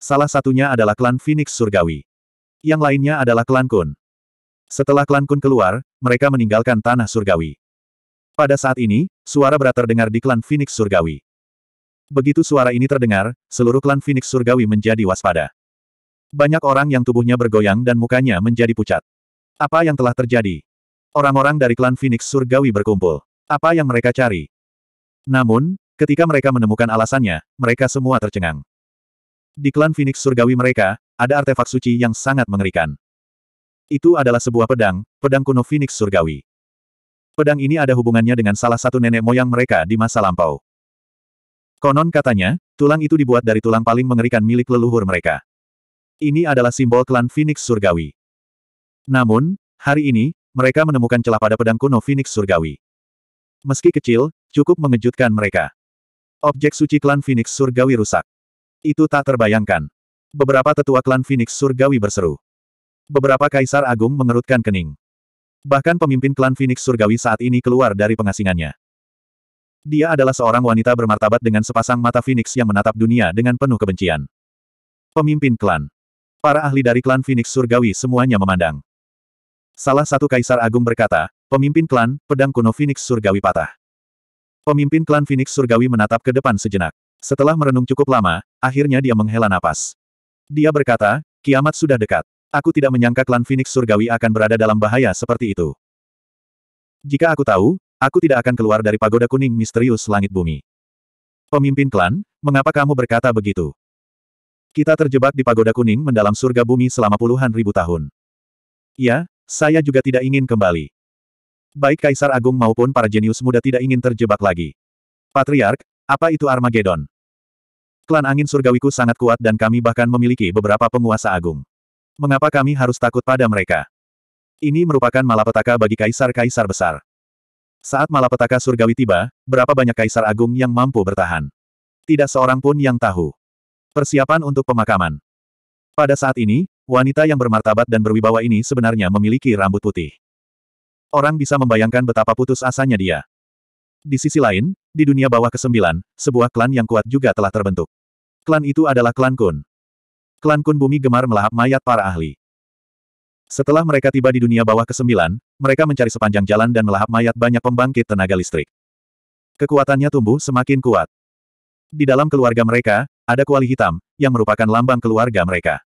Salah satunya adalah klan Phoenix Surgawi. Yang lainnya adalah klan Kun. Setelah klan Kun keluar, mereka meninggalkan tanah surgawi. Pada saat ini, suara berat terdengar di klan Phoenix surgawi. Begitu suara ini terdengar, seluruh klan Phoenix surgawi menjadi waspada. Banyak orang yang tubuhnya bergoyang dan mukanya menjadi pucat. Apa yang telah terjadi? Orang-orang dari klan Phoenix surgawi berkumpul. Apa yang mereka cari? Namun, ketika mereka menemukan alasannya, mereka semua tercengang. Di klan Phoenix surgawi mereka, ada artefak suci yang sangat mengerikan. Itu adalah sebuah pedang, pedang kuno Phoenix Surgawi. Pedang ini ada hubungannya dengan salah satu nenek moyang mereka di masa lampau. Konon katanya, tulang itu dibuat dari tulang paling mengerikan milik leluhur mereka. Ini adalah simbol klan Phoenix Surgawi. Namun, hari ini, mereka menemukan celah pada pedang kuno Phoenix Surgawi. Meski kecil, cukup mengejutkan mereka. Objek suci klan Phoenix Surgawi rusak. Itu tak terbayangkan. Beberapa tetua klan Phoenix Surgawi berseru. Beberapa kaisar agung mengerutkan kening. Bahkan pemimpin klan Phoenix Surgawi saat ini keluar dari pengasingannya. Dia adalah seorang wanita bermartabat dengan sepasang mata Phoenix yang menatap dunia dengan penuh kebencian. Pemimpin klan. Para ahli dari klan Phoenix Surgawi semuanya memandang. Salah satu kaisar agung berkata, pemimpin klan, pedang kuno Phoenix Surgawi patah. Pemimpin klan Phoenix Surgawi menatap ke depan sejenak. Setelah merenung cukup lama, akhirnya dia menghela napas. Dia berkata, kiamat sudah dekat. Aku tidak menyangka klan Phoenix Surgawi akan berada dalam bahaya seperti itu. Jika aku tahu, aku tidak akan keluar dari pagoda kuning misterius langit bumi. Pemimpin klan, mengapa kamu berkata begitu? Kita terjebak di pagoda kuning mendalam surga bumi selama puluhan ribu tahun. Ya, saya juga tidak ingin kembali. Baik Kaisar Agung maupun para jenius muda tidak ingin terjebak lagi. Patriark, apa itu Armageddon? Klan angin surgawiku sangat kuat dan kami bahkan memiliki beberapa penguasa agung. Mengapa kami harus takut pada mereka? Ini merupakan malapetaka bagi kaisar-kaisar besar. Saat malapetaka surgawi tiba, berapa banyak kaisar agung yang mampu bertahan? Tidak seorang pun yang tahu. Persiapan untuk pemakaman. Pada saat ini, wanita yang bermartabat dan berwibawa ini sebenarnya memiliki rambut putih. Orang bisa membayangkan betapa putus asanya dia. Di sisi lain, di dunia bawah kesembilan, sebuah klan yang kuat juga telah terbentuk. Klan itu adalah klan Kun klan Kun Bumi gemar melahap mayat para ahli. Setelah mereka tiba di dunia bawah ke-9, mereka mencari sepanjang jalan dan melahap mayat banyak pembangkit tenaga listrik. Kekuatannya tumbuh semakin kuat. Di dalam keluarga mereka, ada kuali hitam, yang merupakan lambang keluarga mereka.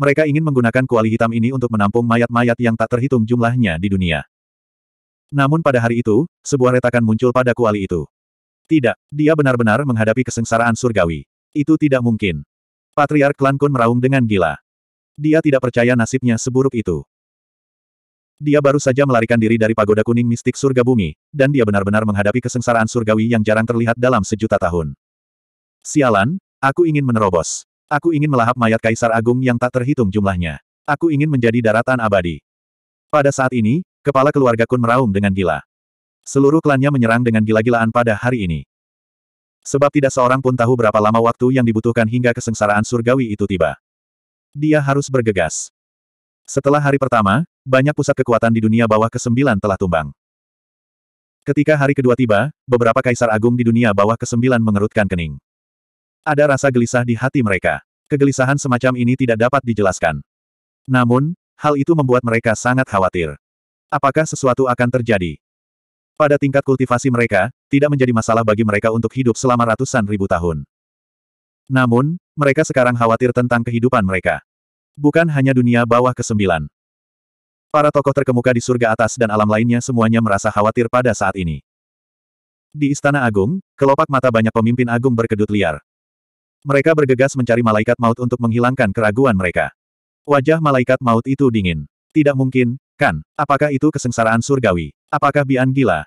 Mereka ingin menggunakan kuali hitam ini untuk menampung mayat-mayat yang tak terhitung jumlahnya di dunia. Namun pada hari itu, sebuah retakan muncul pada kuali itu. Tidak, dia benar-benar menghadapi kesengsaraan surgawi. Itu tidak mungkin. Patriark Klan Kun meraung dengan gila. Dia tidak percaya nasibnya seburuk itu. Dia baru saja melarikan diri dari pagoda kuning mistik surga bumi, dan dia benar-benar menghadapi kesengsaraan surgawi yang jarang terlihat dalam sejuta tahun. Sialan, aku ingin menerobos. Aku ingin melahap mayat kaisar agung yang tak terhitung jumlahnya. Aku ingin menjadi daratan abadi. Pada saat ini, kepala keluarga Kun meraung dengan gila. Seluruh klannya menyerang dengan gila-gilaan pada hari ini. Sebab tidak seorang pun tahu berapa lama waktu yang dibutuhkan hingga kesengsaraan surgawi itu tiba. Dia harus bergegas. Setelah hari pertama, banyak pusat kekuatan di dunia bawah ke-9 telah tumbang. Ketika hari kedua tiba, beberapa kaisar agung di dunia bawah ke-9 mengerutkan kening. Ada rasa gelisah di hati mereka. Kegelisahan semacam ini tidak dapat dijelaskan. Namun, hal itu membuat mereka sangat khawatir. Apakah sesuatu akan terjadi? Pada tingkat kultivasi mereka, tidak menjadi masalah bagi mereka untuk hidup selama ratusan ribu tahun. Namun, mereka sekarang khawatir tentang kehidupan mereka. Bukan hanya dunia bawah ke-9. Para tokoh terkemuka di surga atas dan alam lainnya semuanya merasa khawatir pada saat ini. Di Istana Agung, kelopak mata banyak pemimpin agung berkedut liar. Mereka bergegas mencari malaikat maut untuk menghilangkan keraguan mereka. Wajah malaikat maut itu dingin. Tidak mungkin, kan? Apakah itu kesengsaraan surgawi? Apakah Bian gila?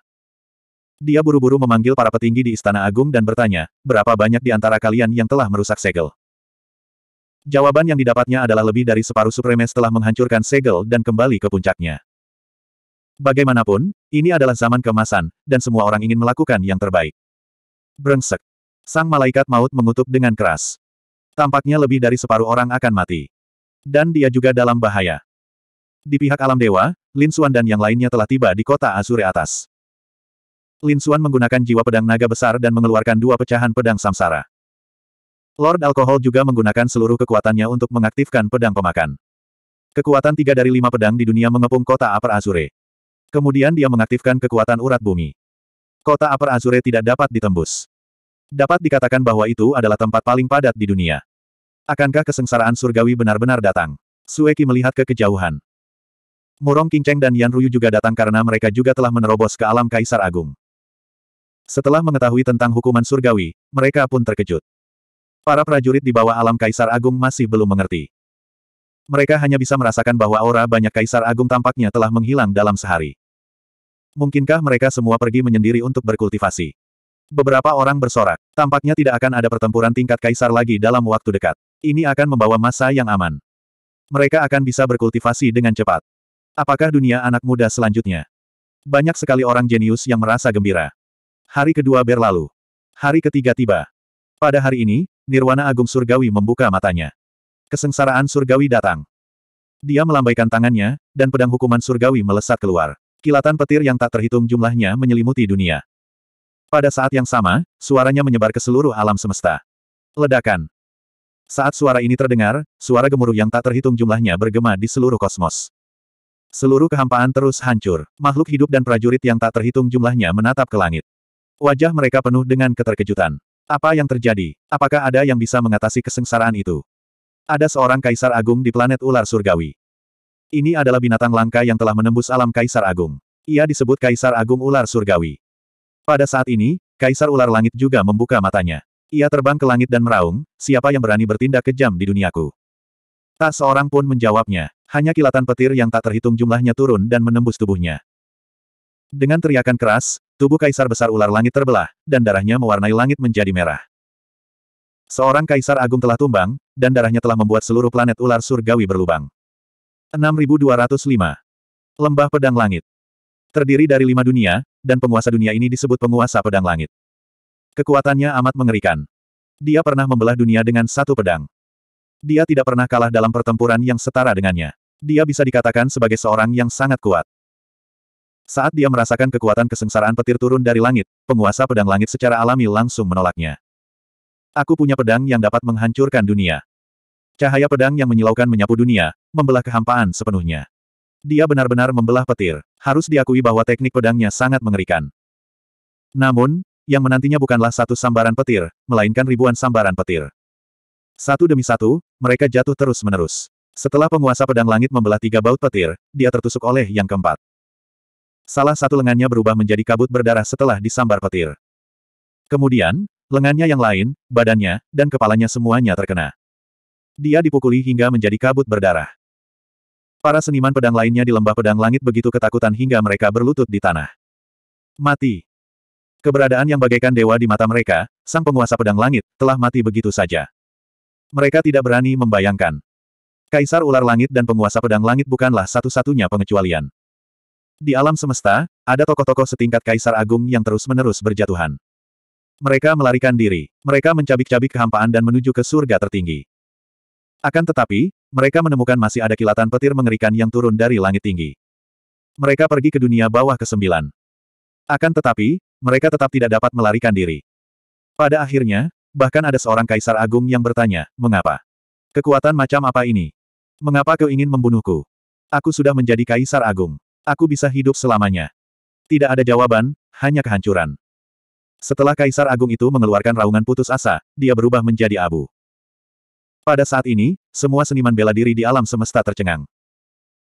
Dia buru-buru memanggil para petinggi di Istana Agung dan bertanya, berapa banyak di antara kalian yang telah merusak segel? Jawaban yang didapatnya adalah lebih dari separuh supremes telah menghancurkan segel dan kembali ke puncaknya. Bagaimanapun, ini adalah zaman kemasan, dan semua orang ingin melakukan yang terbaik. Brengsek. Sang malaikat maut mengutuk dengan keras. Tampaknya lebih dari separuh orang akan mati. Dan dia juga dalam bahaya. Di pihak alam dewa, Lin Suan dan yang lainnya telah tiba di kota Azure atas. Lin Suan menggunakan jiwa pedang naga besar dan mengeluarkan dua pecahan pedang samsara. Lord Alkohol juga menggunakan seluruh kekuatannya untuk mengaktifkan pedang pemakan. Kekuatan tiga dari lima pedang di dunia mengepung kota Upper Azure. Kemudian dia mengaktifkan kekuatan urat bumi. Kota Upper Azure tidak dapat ditembus. Dapat dikatakan bahwa itu adalah tempat paling padat di dunia. Akankah kesengsaraan surgawi benar-benar datang? Sueki melihat ke kejauhan. Murong Qingcheng dan Yan Ruyu juga datang karena mereka juga telah menerobos ke alam Kaisar Agung. Setelah mengetahui tentang hukuman surgawi, mereka pun terkejut. Para prajurit di bawah alam Kaisar Agung masih belum mengerti. Mereka hanya bisa merasakan bahwa aura banyak Kaisar Agung tampaknya telah menghilang dalam sehari. Mungkinkah mereka semua pergi menyendiri untuk berkultivasi? Beberapa orang bersorak. Tampaknya tidak akan ada pertempuran tingkat kaisar lagi dalam waktu dekat. Ini akan membawa masa yang aman. Mereka akan bisa berkultivasi dengan cepat. Apakah dunia anak muda selanjutnya? Banyak sekali orang jenius yang merasa gembira. Hari kedua berlalu. Hari ketiga tiba. Pada hari ini, Nirwana Agung Surgawi membuka matanya. Kesengsaraan surgawi datang. Dia melambaikan tangannya, dan pedang hukuman surgawi melesat keluar. Kilatan petir yang tak terhitung jumlahnya menyelimuti dunia. Pada saat yang sama, suaranya menyebar ke seluruh alam semesta. Ledakan. Saat suara ini terdengar, suara gemuruh yang tak terhitung jumlahnya bergema di seluruh kosmos. Seluruh kehampaan terus hancur. Makhluk hidup dan prajurit yang tak terhitung jumlahnya menatap ke langit. Wajah mereka penuh dengan keterkejutan. Apa yang terjadi? Apakah ada yang bisa mengatasi kesengsaraan itu? Ada seorang kaisar agung di planet ular surgawi. Ini adalah binatang langka yang telah menembus alam kaisar agung. Ia disebut kaisar agung ular surgawi. Pada saat ini, kaisar ular langit juga membuka matanya. Ia terbang ke langit dan meraung, siapa yang berani bertindak kejam di duniaku? Tak seorang pun menjawabnya. Hanya kilatan petir yang tak terhitung jumlahnya turun dan menembus tubuhnya. Dengan teriakan keras, tubuh kaisar besar ular langit terbelah, dan darahnya mewarnai langit menjadi merah. Seorang kaisar agung telah tumbang, dan darahnya telah membuat seluruh planet ular surgawi berlubang. 6205. Lembah Pedang Langit. Terdiri dari lima dunia, dan penguasa dunia ini disebut penguasa pedang langit. Kekuatannya amat mengerikan. Dia pernah membelah dunia dengan satu pedang. Dia tidak pernah kalah dalam pertempuran yang setara dengannya. Dia bisa dikatakan sebagai seorang yang sangat kuat. Saat dia merasakan kekuatan kesengsaraan petir turun dari langit, penguasa pedang langit secara alami langsung menolaknya. Aku punya pedang yang dapat menghancurkan dunia. Cahaya pedang yang menyilaukan menyapu dunia, membelah kehampaan sepenuhnya. Dia benar-benar membelah petir. Harus diakui bahwa teknik pedangnya sangat mengerikan. Namun, yang menantinya bukanlah satu sambaran petir, melainkan ribuan sambaran petir. Satu demi satu, mereka jatuh terus-menerus. Setelah penguasa pedang langit membelah tiga baut petir, dia tertusuk oleh yang keempat. Salah satu lengannya berubah menjadi kabut berdarah setelah disambar petir. Kemudian, lengannya yang lain, badannya, dan kepalanya semuanya terkena. Dia dipukuli hingga menjadi kabut berdarah. Para seniman pedang lainnya di lembah pedang langit begitu ketakutan hingga mereka berlutut di tanah. Mati. Keberadaan yang bagaikan dewa di mata mereka, sang penguasa pedang langit, telah mati begitu saja. Mereka tidak berani membayangkan. Kaisar ular langit dan penguasa pedang langit bukanlah satu-satunya pengecualian. Di alam semesta, ada tokoh-tokoh setingkat kaisar agung yang terus-menerus berjatuhan. Mereka melarikan diri, mereka mencabik-cabik kehampaan dan menuju ke surga tertinggi. Akan tetapi, mereka menemukan masih ada kilatan petir mengerikan yang turun dari langit tinggi. Mereka pergi ke dunia bawah ke-9. Akan tetapi, mereka tetap tidak dapat melarikan diri. Pada akhirnya, bahkan ada seorang kaisar agung yang bertanya, mengapa? Kekuatan macam apa ini? Mengapa kau ingin membunuhku? Aku sudah menjadi kaisar agung. Aku bisa hidup selamanya. Tidak ada jawaban, hanya kehancuran. Setelah kaisar agung itu mengeluarkan raungan putus asa, dia berubah menjadi abu. Pada saat ini, semua seniman bela diri di alam semesta tercengang.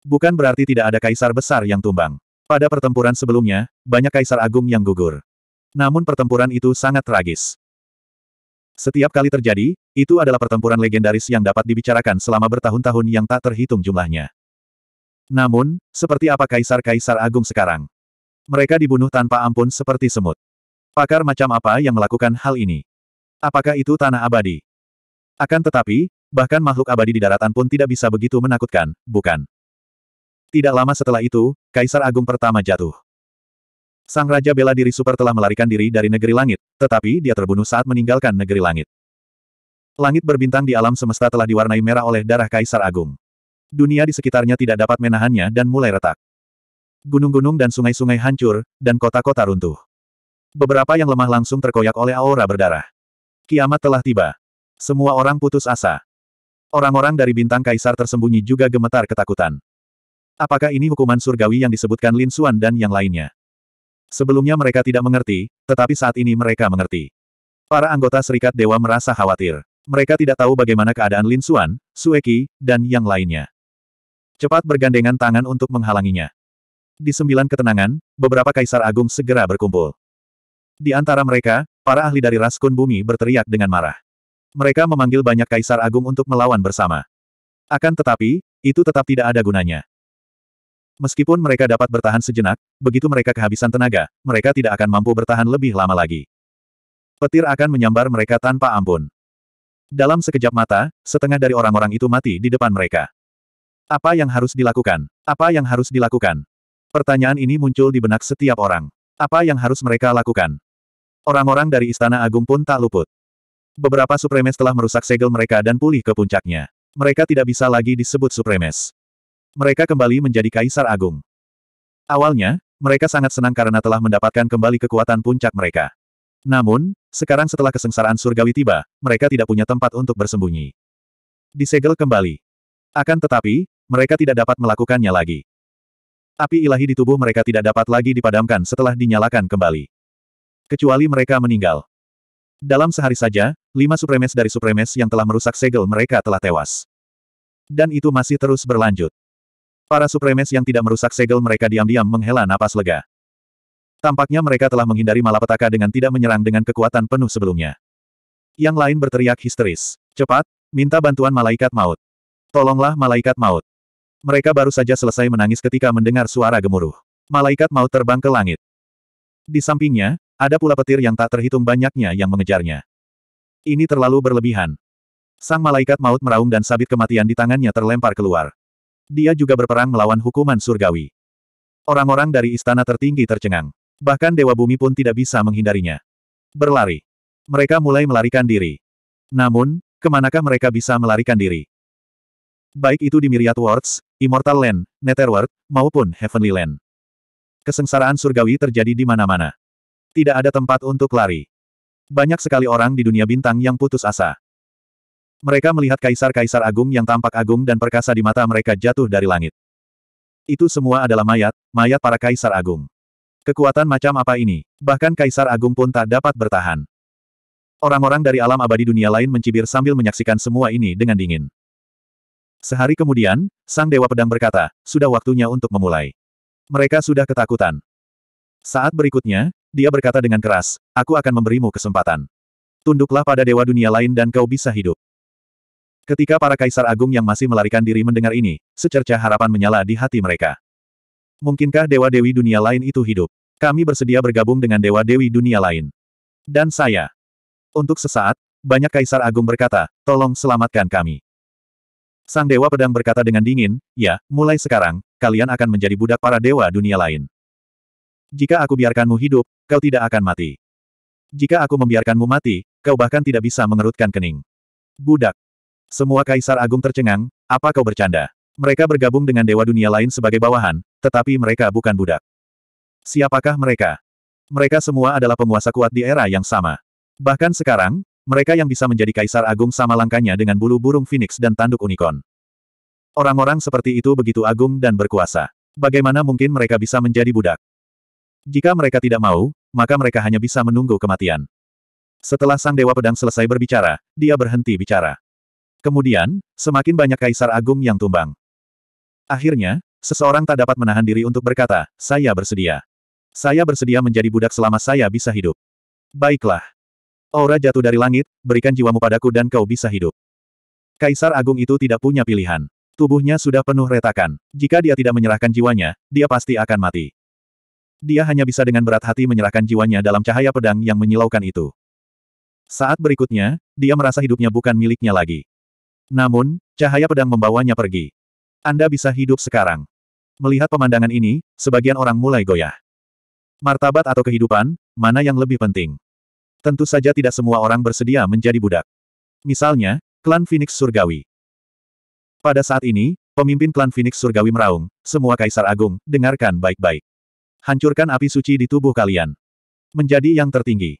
Bukan berarti tidak ada kaisar besar yang tumbang. Pada pertempuran sebelumnya, banyak kaisar agung yang gugur. Namun pertempuran itu sangat tragis. Setiap kali terjadi, itu adalah pertempuran legendaris yang dapat dibicarakan selama bertahun-tahun yang tak terhitung jumlahnya. Namun, seperti apa kaisar-kaisar agung sekarang? Mereka dibunuh tanpa ampun seperti semut. Pakar macam apa yang melakukan hal ini? Apakah itu tanah abadi? Akan tetapi, bahkan makhluk abadi di daratan pun tidak bisa begitu menakutkan, bukan? Tidak lama setelah itu, Kaisar Agung pertama jatuh. Sang Raja Bela Diri Super telah melarikan diri dari negeri langit, tetapi dia terbunuh saat meninggalkan negeri langit. Langit berbintang di alam semesta telah diwarnai merah oleh darah Kaisar Agung. Dunia di sekitarnya tidak dapat menahannya dan mulai retak. Gunung-gunung dan sungai-sungai hancur, dan kota-kota runtuh. Beberapa yang lemah langsung terkoyak oleh aura berdarah. Kiamat telah tiba. Semua orang putus asa. Orang-orang dari bintang kaisar tersembunyi juga gemetar ketakutan. Apakah ini hukuman surgawi yang disebutkan Lin Xuan dan yang lainnya? Sebelumnya mereka tidak mengerti, tetapi saat ini mereka mengerti. Para anggota Serikat Dewa merasa khawatir. Mereka tidak tahu bagaimana keadaan Lin Xuan, Sueki, dan yang lainnya. Cepat bergandengan tangan untuk menghalanginya. Di sembilan ketenangan, beberapa kaisar agung segera berkumpul. Di antara mereka, para ahli dari Ras Kun Bumi berteriak dengan marah. Mereka memanggil banyak kaisar agung untuk melawan bersama. Akan tetapi, itu tetap tidak ada gunanya. Meskipun mereka dapat bertahan sejenak, begitu mereka kehabisan tenaga, mereka tidak akan mampu bertahan lebih lama lagi. Petir akan menyambar mereka tanpa ampun. Dalam sekejap mata, setengah dari orang-orang itu mati di depan mereka. Apa yang harus dilakukan? Apa yang harus dilakukan? Pertanyaan ini muncul di benak setiap orang. Apa yang harus mereka lakukan? Orang-orang dari Istana Agung pun tak luput. Beberapa supremes telah merusak segel mereka dan pulih ke puncaknya. Mereka tidak bisa lagi disebut supremes mereka kembali menjadi kaisar agung. Awalnya, mereka sangat senang karena telah mendapatkan kembali kekuatan puncak mereka. Namun, sekarang setelah kesengsaraan surgawi tiba, mereka tidak punya tempat untuk bersembunyi. Disegel kembali. Akan tetapi, mereka tidak dapat melakukannya lagi. Api ilahi di tubuh mereka tidak dapat lagi dipadamkan setelah dinyalakan kembali. Kecuali mereka meninggal. Dalam sehari saja, lima supremes dari supremes yang telah merusak segel mereka telah tewas. Dan itu masih terus berlanjut. Para supremes yang tidak merusak segel mereka diam-diam menghela napas lega. Tampaknya mereka telah menghindari malapetaka dengan tidak menyerang dengan kekuatan penuh sebelumnya. Yang lain berteriak histeris. Cepat, minta bantuan malaikat maut. Tolonglah malaikat maut. Mereka baru saja selesai menangis ketika mendengar suara gemuruh. Malaikat maut terbang ke langit. Di sampingnya, ada pula petir yang tak terhitung banyaknya yang mengejarnya. Ini terlalu berlebihan. Sang malaikat maut meraung dan sabit kematian di tangannya terlempar keluar. Dia juga berperang melawan hukuman surgawi. Orang-orang dari istana tertinggi tercengang. Bahkan Dewa Bumi pun tidak bisa menghindarinya. Berlari. Mereka mulai melarikan diri. Namun, kemanakah mereka bisa melarikan diri? Baik itu di Myriad Worlds, Immortal Land, Netherworld, maupun Heavenly Land. Kesengsaraan surgawi terjadi di mana-mana. Tidak ada tempat untuk lari. Banyak sekali orang di dunia bintang yang putus asa. Mereka melihat kaisar-kaisar agung yang tampak agung dan perkasa di mata mereka jatuh dari langit. Itu semua adalah mayat, mayat para kaisar agung. Kekuatan macam apa ini? Bahkan kaisar agung pun tak dapat bertahan. Orang-orang dari alam abadi dunia lain mencibir sambil menyaksikan semua ini dengan dingin. Sehari kemudian, Sang Dewa Pedang berkata, sudah waktunya untuk memulai. Mereka sudah ketakutan. Saat berikutnya, dia berkata dengan keras, aku akan memberimu kesempatan. Tunduklah pada dewa dunia lain dan kau bisa hidup. Ketika para kaisar agung yang masih melarikan diri mendengar ini, secerca harapan menyala di hati mereka. Mungkinkah dewa-dewi dunia lain itu hidup? Kami bersedia bergabung dengan dewa-dewi dunia lain. Dan saya. Untuk sesaat, banyak kaisar agung berkata, tolong selamatkan kami. Sang dewa pedang berkata dengan dingin, ya, mulai sekarang, kalian akan menjadi budak para dewa dunia lain. Jika aku biarkanmu hidup, kau tidak akan mati. Jika aku membiarkanmu mati, kau bahkan tidak bisa mengerutkan kening. Budak. Semua kaisar agung tercengang, apa kau bercanda? Mereka bergabung dengan dewa dunia lain sebagai bawahan, tetapi mereka bukan budak. Siapakah mereka? Mereka semua adalah penguasa kuat di era yang sama. Bahkan sekarang, mereka yang bisa menjadi kaisar agung sama langkanya dengan bulu burung phoenix dan tanduk unicorn. Orang-orang seperti itu begitu agung dan berkuasa. Bagaimana mungkin mereka bisa menjadi budak? Jika mereka tidak mau, maka mereka hanya bisa menunggu kematian. Setelah Sang Dewa Pedang selesai berbicara, dia berhenti bicara. Kemudian, semakin banyak kaisar agung yang tumbang. Akhirnya, seseorang tak dapat menahan diri untuk berkata, saya bersedia. Saya bersedia menjadi budak selama saya bisa hidup. Baiklah. Aura jatuh dari langit, berikan jiwamu padaku dan kau bisa hidup. Kaisar agung itu tidak punya pilihan. Tubuhnya sudah penuh retakan. Jika dia tidak menyerahkan jiwanya, dia pasti akan mati. Dia hanya bisa dengan berat hati menyerahkan jiwanya dalam cahaya pedang yang menyilaukan itu. Saat berikutnya, dia merasa hidupnya bukan miliknya lagi. Namun, cahaya pedang membawanya pergi. Anda bisa hidup sekarang. Melihat pemandangan ini, sebagian orang mulai goyah. Martabat atau kehidupan, mana yang lebih penting? Tentu saja tidak semua orang bersedia menjadi budak. Misalnya, klan Phoenix Surgawi. Pada saat ini, pemimpin klan Phoenix Surgawi meraung, semua kaisar agung, dengarkan baik-baik. Hancurkan api suci di tubuh kalian. Menjadi yang tertinggi.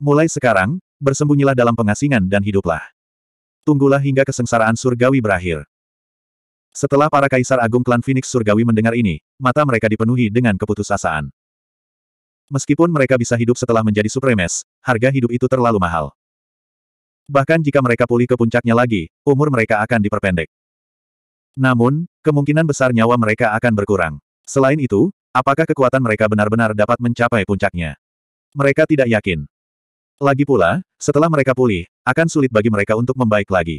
Mulai sekarang, bersembunyilah dalam pengasingan dan hiduplah. Tunggulah hingga kesengsaraan surgawi berakhir. Setelah para kaisar agung klan Phoenix surgawi mendengar ini, mata mereka dipenuhi dengan keputusasaan. Meskipun mereka bisa hidup setelah menjadi supremes, harga hidup itu terlalu mahal. Bahkan jika mereka pulih ke puncaknya lagi, umur mereka akan diperpendek. Namun, kemungkinan besar nyawa mereka akan berkurang. Selain itu, apakah kekuatan mereka benar-benar dapat mencapai puncaknya? Mereka tidak yakin. Lagi pula, setelah mereka pulih, akan sulit bagi mereka untuk membaik lagi.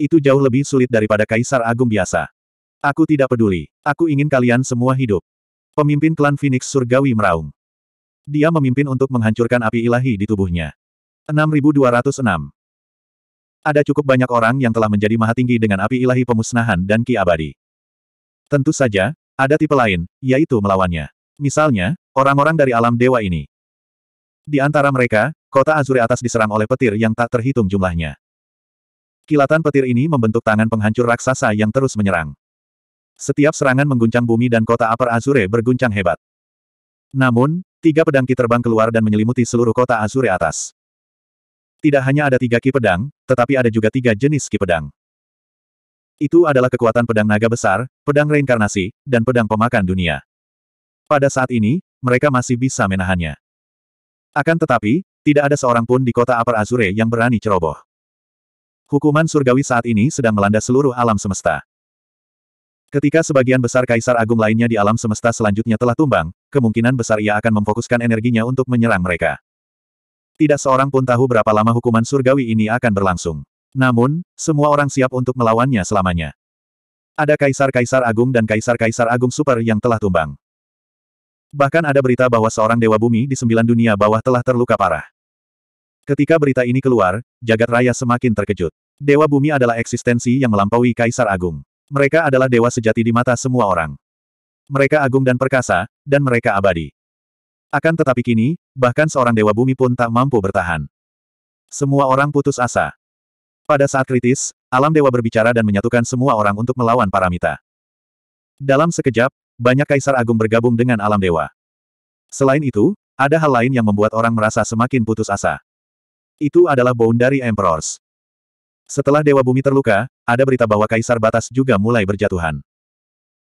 Itu jauh lebih sulit daripada Kaisar Agung biasa. Aku tidak peduli. Aku ingin kalian semua hidup. Pemimpin klan Phoenix Surgawi meraung. Dia memimpin untuk menghancurkan api ilahi di tubuhnya. 6206 Ada cukup banyak orang yang telah menjadi maha tinggi dengan api ilahi pemusnahan dan ki abadi. Tentu saja, ada tipe lain, yaitu melawannya. Misalnya, orang-orang dari alam dewa ini. Di antara mereka, kota Azure atas diserang oleh petir yang tak terhitung jumlahnya. Kilatan petir ini membentuk tangan penghancur raksasa yang terus menyerang. Setiap serangan mengguncang bumi dan kota Upper Azure berguncang hebat. Namun, tiga pedang Ki terbang keluar dan menyelimuti seluruh kota Azure atas. Tidak hanya ada tiga Ki pedang, tetapi ada juga tiga jenis Ki pedang. Itu adalah kekuatan pedang naga besar, pedang reinkarnasi, dan pedang pemakan dunia. Pada saat ini, mereka masih bisa menahannya. Akan tetapi, tidak ada seorang pun di kota Upper Azure yang berani ceroboh. Hukuman surgawi saat ini sedang melanda seluruh alam semesta. Ketika sebagian besar kaisar agung lainnya di alam semesta selanjutnya telah tumbang, kemungkinan besar ia akan memfokuskan energinya untuk menyerang mereka. Tidak seorang pun tahu berapa lama hukuman surgawi ini akan berlangsung. Namun, semua orang siap untuk melawannya selamanya. Ada kaisar-kaisar agung dan kaisar-kaisar agung super yang telah tumbang. Bahkan ada berita bahwa seorang dewa bumi di sembilan dunia bawah telah terluka parah. Ketika berita ini keluar, jagat raya semakin terkejut. Dewa bumi adalah eksistensi yang melampaui Kaisar Agung. Mereka adalah dewa sejati di mata semua orang. Mereka agung dan perkasa, dan mereka abadi. Akan tetapi kini, bahkan seorang dewa bumi pun tak mampu bertahan. Semua orang putus asa. Pada saat kritis, alam dewa berbicara dan menyatukan semua orang untuk melawan Paramita. Dalam sekejap, banyak kaisar agung bergabung dengan alam dewa. Selain itu, ada hal lain yang membuat orang merasa semakin putus asa. Itu adalah Boundary Emperors. Setelah Dewa Bumi terluka, ada berita bahwa Kaisar Batas juga mulai berjatuhan.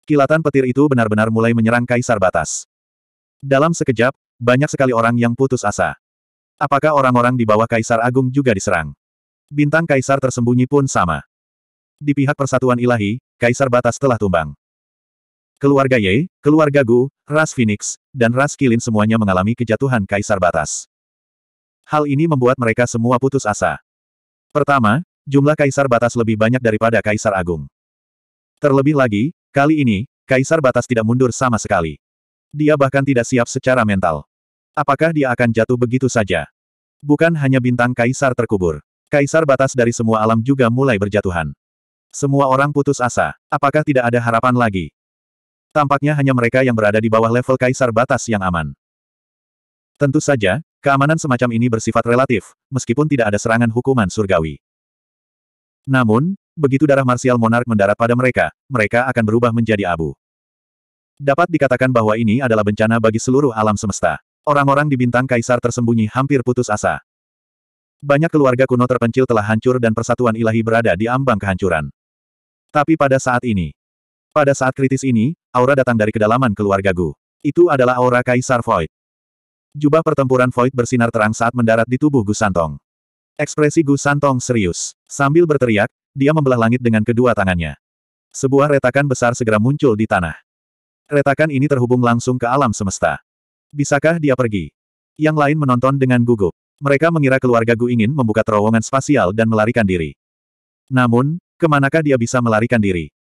Kilatan petir itu benar-benar mulai menyerang Kaisar Batas. Dalam sekejap, banyak sekali orang yang putus asa. Apakah orang-orang di bawah Kaisar Agung juga diserang? Bintang Kaisar tersembunyi pun sama. Di pihak persatuan ilahi, Kaisar Batas telah tumbang. Keluarga Ye, keluarga Gu, ras Phoenix, dan ras Kilin semuanya mengalami kejatuhan Kaisar Batas. Hal ini membuat mereka semua putus asa. Pertama, jumlah Kaisar Batas lebih banyak daripada Kaisar Agung. Terlebih lagi, kali ini, Kaisar Batas tidak mundur sama sekali. Dia bahkan tidak siap secara mental. Apakah dia akan jatuh begitu saja? Bukan hanya bintang Kaisar terkubur. Kaisar Batas dari semua alam juga mulai berjatuhan. Semua orang putus asa. Apakah tidak ada harapan lagi? tampaknya hanya mereka yang berada di bawah level kaisar batas yang aman. Tentu saja, keamanan semacam ini bersifat relatif, meskipun tidak ada serangan hukuman surgawi. Namun, begitu darah marsial monark mendarat pada mereka, mereka akan berubah menjadi abu. Dapat dikatakan bahwa ini adalah bencana bagi seluruh alam semesta. Orang-orang di bintang kaisar tersembunyi hampir putus asa. Banyak keluarga kuno terpencil telah hancur dan persatuan ilahi berada di ambang kehancuran. Tapi pada saat ini, pada saat kritis ini, aura datang dari kedalaman keluarga Gu. Itu adalah aura Kaisar Void. Jubah pertempuran Void bersinar terang saat mendarat di tubuh Gu Santong. Ekspresi Gu Santong serius. Sambil berteriak, dia membelah langit dengan kedua tangannya. Sebuah retakan besar segera muncul di tanah. Retakan ini terhubung langsung ke alam semesta. Bisakah dia pergi? Yang lain menonton dengan gugup. Mereka mengira keluarga Gu ingin membuka terowongan spasial dan melarikan diri. Namun, kemanakah dia bisa melarikan diri?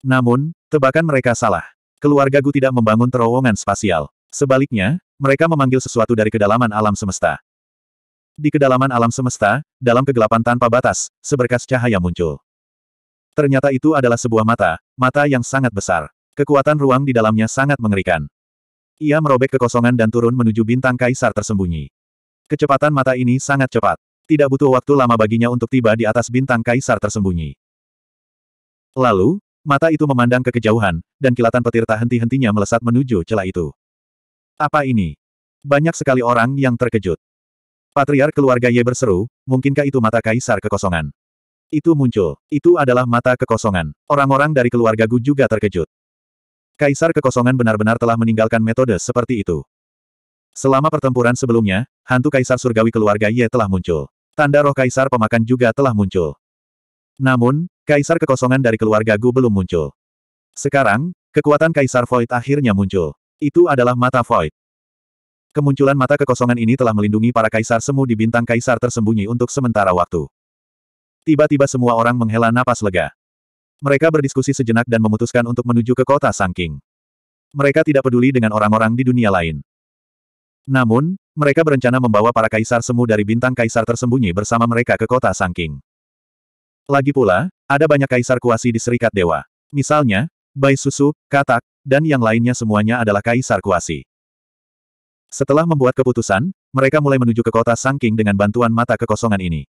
Namun, tebakan mereka salah. Keluarga Gu tidak membangun terowongan spasial. Sebaliknya, mereka memanggil sesuatu dari kedalaman alam semesta. Di kedalaman alam semesta, dalam kegelapan tanpa batas, seberkas cahaya muncul. Ternyata itu adalah sebuah mata, mata yang sangat besar. Kekuatan ruang di dalamnya sangat mengerikan. Ia merobek kekosongan dan turun menuju bintang kaisar tersembunyi. Kecepatan mata ini sangat cepat. Tidak butuh waktu lama baginya untuk tiba di atas bintang kaisar tersembunyi. Lalu, Mata itu memandang ke kejauhan, dan kilatan petir tak henti-hentinya melesat menuju celah itu. Apa ini? Banyak sekali orang yang terkejut. Patriar keluarga Ye berseru, mungkinkah itu mata kaisar kekosongan? Itu muncul. Itu adalah mata kekosongan. Orang-orang dari keluarga Gu juga terkejut. Kaisar kekosongan benar-benar telah meninggalkan metode seperti itu. Selama pertempuran sebelumnya, hantu kaisar surgawi keluarga Ye telah muncul. Tanda roh kaisar pemakan juga telah muncul. Namun, Kaisar kekosongan dari keluarga Gu belum muncul. Sekarang, kekuatan Kaisar Void akhirnya muncul. Itu adalah mata Void. Kemunculan mata kekosongan ini telah melindungi para kaisar semu di bintang kaisar tersembunyi untuk sementara waktu. Tiba-tiba semua orang menghela napas lega. Mereka berdiskusi sejenak dan memutuskan untuk menuju ke kota Sangking. Mereka tidak peduli dengan orang-orang di dunia lain. Namun, mereka berencana membawa para kaisar semu dari bintang kaisar tersembunyi bersama mereka ke kota Sangking. Lagi pula, ada banyak kaisar kuasi di Serikat Dewa. Misalnya, Bai Susu, Katak, dan yang lainnya semuanya adalah kaisar kuasi. Setelah membuat keputusan, mereka mulai menuju ke kota Sangking dengan bantuan mata kekosongan ini.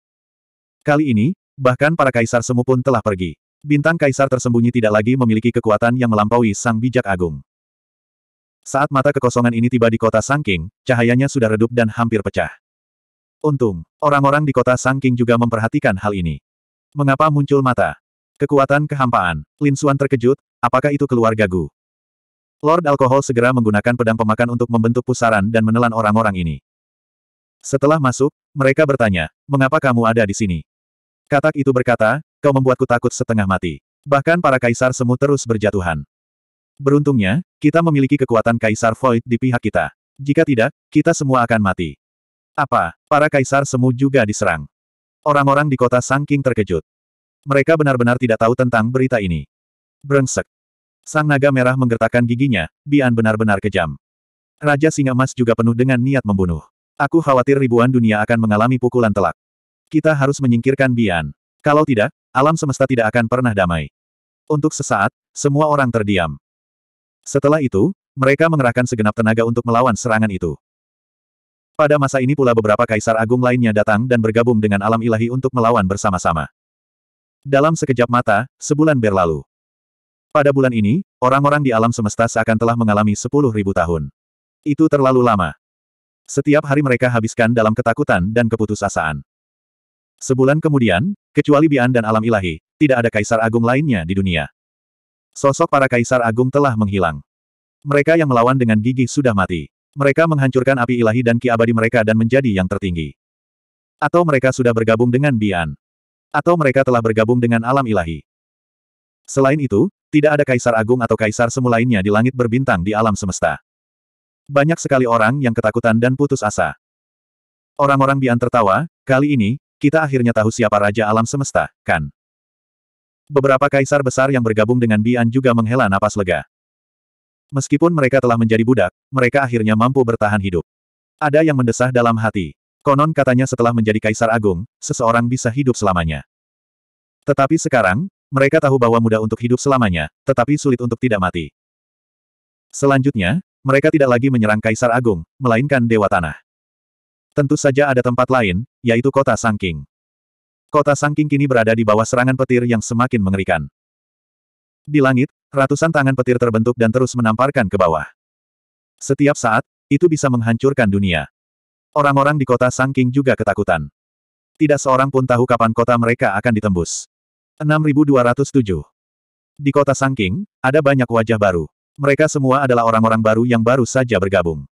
Kali ini, bahkan para kaisar semu pun telah pergi. Bintang kaisar tersembunyi tidak lagi memiliki kekuatan yang melampaui sang bijak agung. Saat mata kekosongan ini tiba di kota Sangking, cahayanya sudah redup dan hampir pecah. Untung, orang-orang di kota Sangking juga memperhatikan hal ini. Mengapa muncul mata? Kekuatan kehampaan. Lin Suan terkejut, apakah itu keluarga Gu? Lord Alkohol segera menggunakan pedang pemakan untuk membentuk pusaran dan menelan orang-orang ini. Setelah masuk, mereka bertanya, mengapa kamu ada di sini? Katak itu berkata, kau membuatku takut setengah mati. Bahkan para kaisar semu terus berjatuhan. Beruntungnya, kita memiliki kekuatan kaisar void di pihak kita. Jika tidak, kita semua akan mati. Apa, para kaisar semu juga diserang. Orang-orang di kota Sangking terkejut. Mereka benar-benar tidak tahu tentang berita ini. Brengsek. Sang naga merah menggertakkan giginya, Bian benar-benar kejam. Raja Singa Emas juga penuh dengan niat membunuh. Aku khawatir ribuan dunia akan mengalami pukulan telak. Kita harus menyingkirkan Bian. Kalau tidak, alam semesta tidak akan pernah damai. Untuk sesaat, semua orang terdiam. Setelah itu, mereka mengerahkan segenap tenaga untuk melawan serangan itu. Pada masa ini pula beberapa kaisar agung lainnya datang dan bergabung dengan alam ilahi untuk melawan bersama-sama. Dalam sekejap mata, sebulan berlalu. Pada bulan ini, orang-orang di alam semesta seakan telah mengalami sepuluh ribu tahun. Itu terlalu lama. Setiap hari mereka habiskan dalam ketakutan dan keputusasaan. Sebulan kemudian, kecuali Bian dan alam ilahi, tidak ada kaisar agung lainnya di dunia. Sosok para kaisar agung telah menghilang. Mereka yang melawan dengan gigi sudah mati. Mereka menghancurkan api ilahi dan ki abadi mereka dan menjadi yang tertinggi. Atau mereka sudah bergabung dengan Bian. Atau mereka telah bergabung dengan alam ilahi. Selain itu, tidak ada kaisar agung atau kaisar semu lainnya di langit berbintang di alam semesta. Banyak sekali orang yang ketakutan dan putus asa. Orang-orang Bian tertawa, kali ini, kita akhirnya tahu siapa Raja Alam Semesta, kan? Beberapa kaisar besar yang bergabung dengan Bian juga menghela napas lega. Meskipun mereka telah menjadi budak, mereka akhirnya mampu bertahan hidup. Ada yang mendesah dalam hati. Konon katanya setelah menjadi kaisar agung, seseorang bisa hidup selamanya. Tetapi sekarang, mereka tahu bahwa mudah untuk hidup selamanya, tetapi sulit untuk tidak mati. Selanjutnya, mereka tidak lagi menyerang kaisar agung, melainkan dewa tanah. Tentu saja ada tempat lain, yaitu kota Sangking. Kota Sangking kini berada di bawah serangan petir yang semakin mengerikan. Di langit, Ratusan tangan petir terbentuk dan terus menamparkan ke bawah. Setiap saat, itu bisa menghancurkan dunia. Orang-orang di kota Sangking juga ketakutan. Tidak seorang pun tahu kapan kota mereka akan ditembus. 6207 Di kota Sangking, ada banyak wajah baru. Mereka semua adalah orang-orang baru yang baru saja bergabung.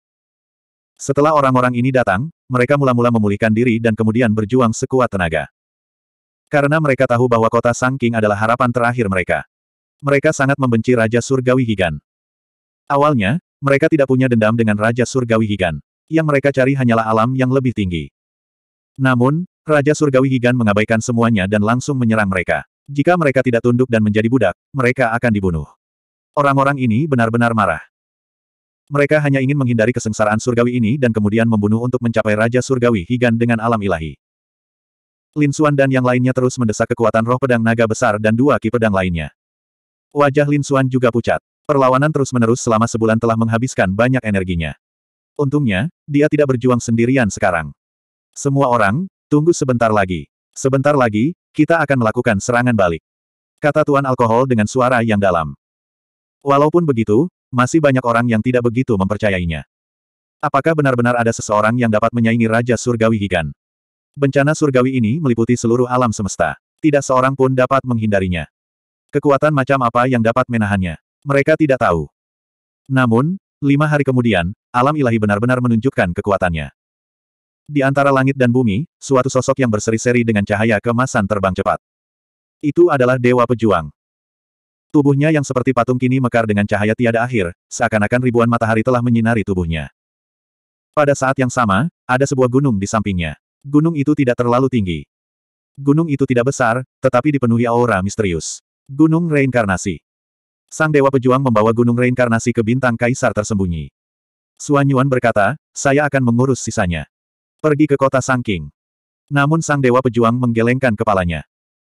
Setelah orang-orang ini datang, mereka mula-mula memulihkan diri dan kemudian berjuang sekuat tenaga. Karena mereka tahu bahwa kota Sangking adalah harapan terakhir mereka. Mereka sangat membenci Raja Surgawi Higan. Awalnya, mereka tidak punya dendam dengan Raja Surgawi Higan. Yang mereka cari hanyalah alam yang lebih tinggi. Namun, Raja Surgawi Higan mengabaikan semuanya dan langsung menyerang mereka. Jika mereka tidak tunduk dan menjadi budak, mereka akan dibunuh. Orang-orang ini benar-benar marah. Mereka hanya ingin menghindari kesengsaraan surgawi ini dan kemudian membunuh untuk mencapai Raja Surgawi Higan dengan alam ilahi. Lin Xuan dan yang lainnya terus mendesak kekuatan roh pedang naga besar dan dua ki pedang lainnya. Wajah Lin Xuan juga pucat. Perlawanan terus-menerus selama sebulan telah menghabiskan banyak energinya. Untungnya, dia tidak berjuang sendirian sekarang. Semua orang, tunggu sebentar lagi. Sebentar lagi, kita akan melakukan serangan balik. Kata Tuan Alkohol dengan suara yang dalam. Walaupun begitu, masih banyak orang yang tidak begitu mempercayainya. Apakah benar-benar ada seseorang yang dapat menyaingi Raja Surgawi Higan? Bencana surgawi ini meliputi seluruh alam semesta. Tidak seorang pun dapat menghindarinya. Kekuatan macam apa yang dapat menahannya? Mereka tidak tahu. Namun, lima hari kemudian, alam ilahi benar-benar menunjukkan kekuatannya. Di antara langit dan bumi, suatu sosok yang berseri-seri dengan cahaya kemasan terbang cepat. Itu adalah Dewa Pejuang. Tubuhnya yang seperti patung kini mekar dengan cahaya tiada akhir, seakan-akan ribuan matahari telah menyinari tubuhnya. Pada saat yang sama, ada sebuah gunung di sampingnya. Gunung itu tidak terlalu tinggi. Gunung itu tidak besar, tetapi dipenuhi aura misterius. Gunung Reinkarnasi Sang Dewa Pejuang membawa Gunung Reinkarnasi ke bintang Kaisar tersembunyi. Suan Yuan berkata, saya akan mengurus sisanya. Pergi ke kota Sangking. Namun Sang Dewa Pejuang menggelengkan kepalanya.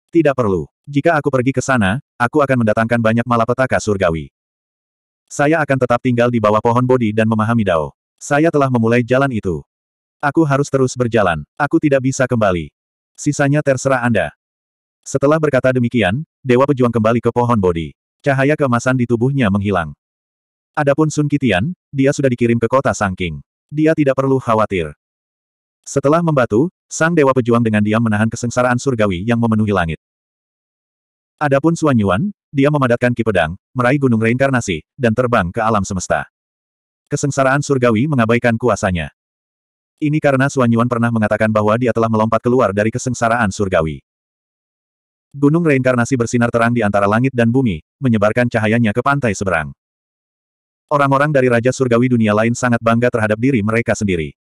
Tidak perlu. Jika aku pergi ke sana, aku akan mendatangkan banyak malapetaka surgawi. Saya akan tetap tinggal di bawah pohon bodi dan memahami Dao. Saya telah memulai jalan itu. Aku harus terus berjalan. Aku tidak bisa kembali. Sisanya terserah Anda. Setelah berkata demikian, Dewa Pejuang kembali ke pohon bodi. Cahaya keemasan di tubuhnya menghilang. Adapun Sun Kitian, dia sudah dikirim ke kota Sangking. Dia tidak perlu khawatir. Setelah membatu, Sang Dewa Pejuang dengan diam menahan kesengsaraan surgawi yang memenuhi langit. Adapun Suan Yuan, dia memadatkan ki pedang, meraih gunung reinkarnasi, dan terbang ke alam semesta. Kesengsaraan surgawi mengabaikan kuasanya. Ini karena Suan Yuan pernah mengatakan bahwa dia telah melompat keluar dari kesengsaraan surgawi gunung reinkarnasi bersinar terang di antara langit dan bumi, menyebarkan cahayanya ke pantai seberang. Orang-orang dari Raja Surgawi dunia lain sangat bangga terhadap diri mereka sendiri.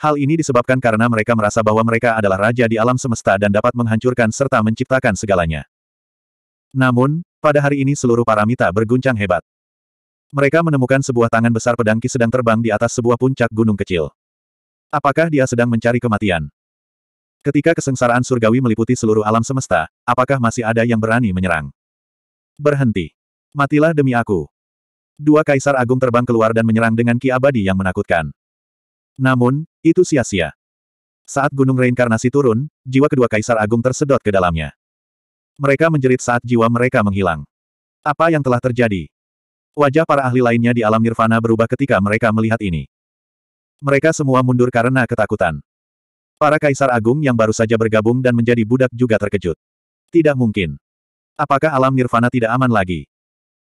Hal ini disebabkan karena mereka merasa bahwa mereka adalah raja di alam semesta dan dapat menghancurkan serta menciptakan segalanya. Namun, pada hari ini seluruh paramita berguncang hebat. Mereka menemukan sebuah tangan besar pedangki sedang terbang di atas sebuah puncak gunung kecil. Apakah dia sedang mencari kematian? Ketika kesengsaraan surgawi meliputi seluruh alam semesta, apakah masih ada yang berani menyerang? Berhenti. Matilah demi aku. Dua kaisar agung terbang keluar dan menyerang dengan ki abadi yang menakutkan. Namun, itu sia-sia. Saat gunung reinkarnasi turun, jiwa kedua kaisar agung tersedot ke dalamnya. Mereka menjerit saat jiwa mereka menghilang. Apa yang telah terjadi? Wajah para ahli lainnya di alam nirvana berubah ketika mereka melihat ini. Mereka semua mundur karena ketakutan. Para kaisar agung yang baru saja bergabung dan menjadi budak juga terkejut. Tidak mungkin. Apakah alam nirvana tidak aman lagi?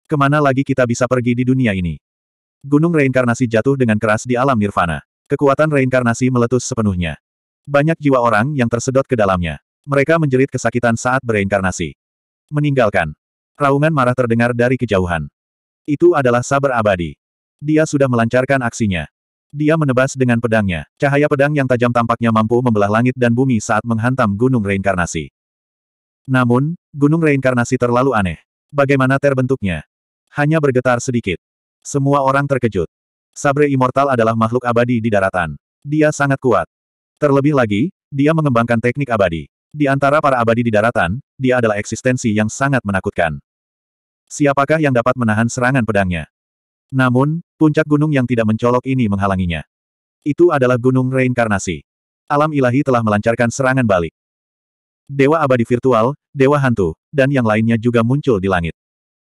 Kemana lagi kita bisa pergi di dunia ini? Gunung reinkarnasi jatuh dengan keras di alam nirvana. Kekuatan reinkarnasi meletus sepenuhnya. Banyak jiwa orang yang tersedot ke dalamnya. Mereka menjerit kesakitan saat bereinkarnasi. Meninggalkan. Raungan marah terdengar dari kejauhan. Itu adalah sabar abadi. Dia sudah melancarkan aksinya. Dia menebas dengan pedangnya. Cahaya pedang yang tajam tampaknya mampu membelah langit dan bumi saat menghantam gunung reinkarnasi. Namun, gunung reinkarnasi terlalu aneh. Bagaimana terbentuknya? Hanya bergetar sedikit. Semua orang terkejut. Sabre Immortal adalah makhluk abadi di daratan. Dia sangat kuat. Terlebih lagi, dia mengembangkan teknik abadi. Di antara para abadi di daratan, dia adalah eksistensi yang sangat menakutkan. Siapakah yang dapat menahan serangan pedangnya? Namun, puncak gunung yang tidak mencolok ini menghalanginya. Itu adalah gunung reinkarnasi. Alam ilahi telah melancarkan serangan balik. Dewa abadi virtual, dewa hantu, dan yang lainnya juga muncul di langit.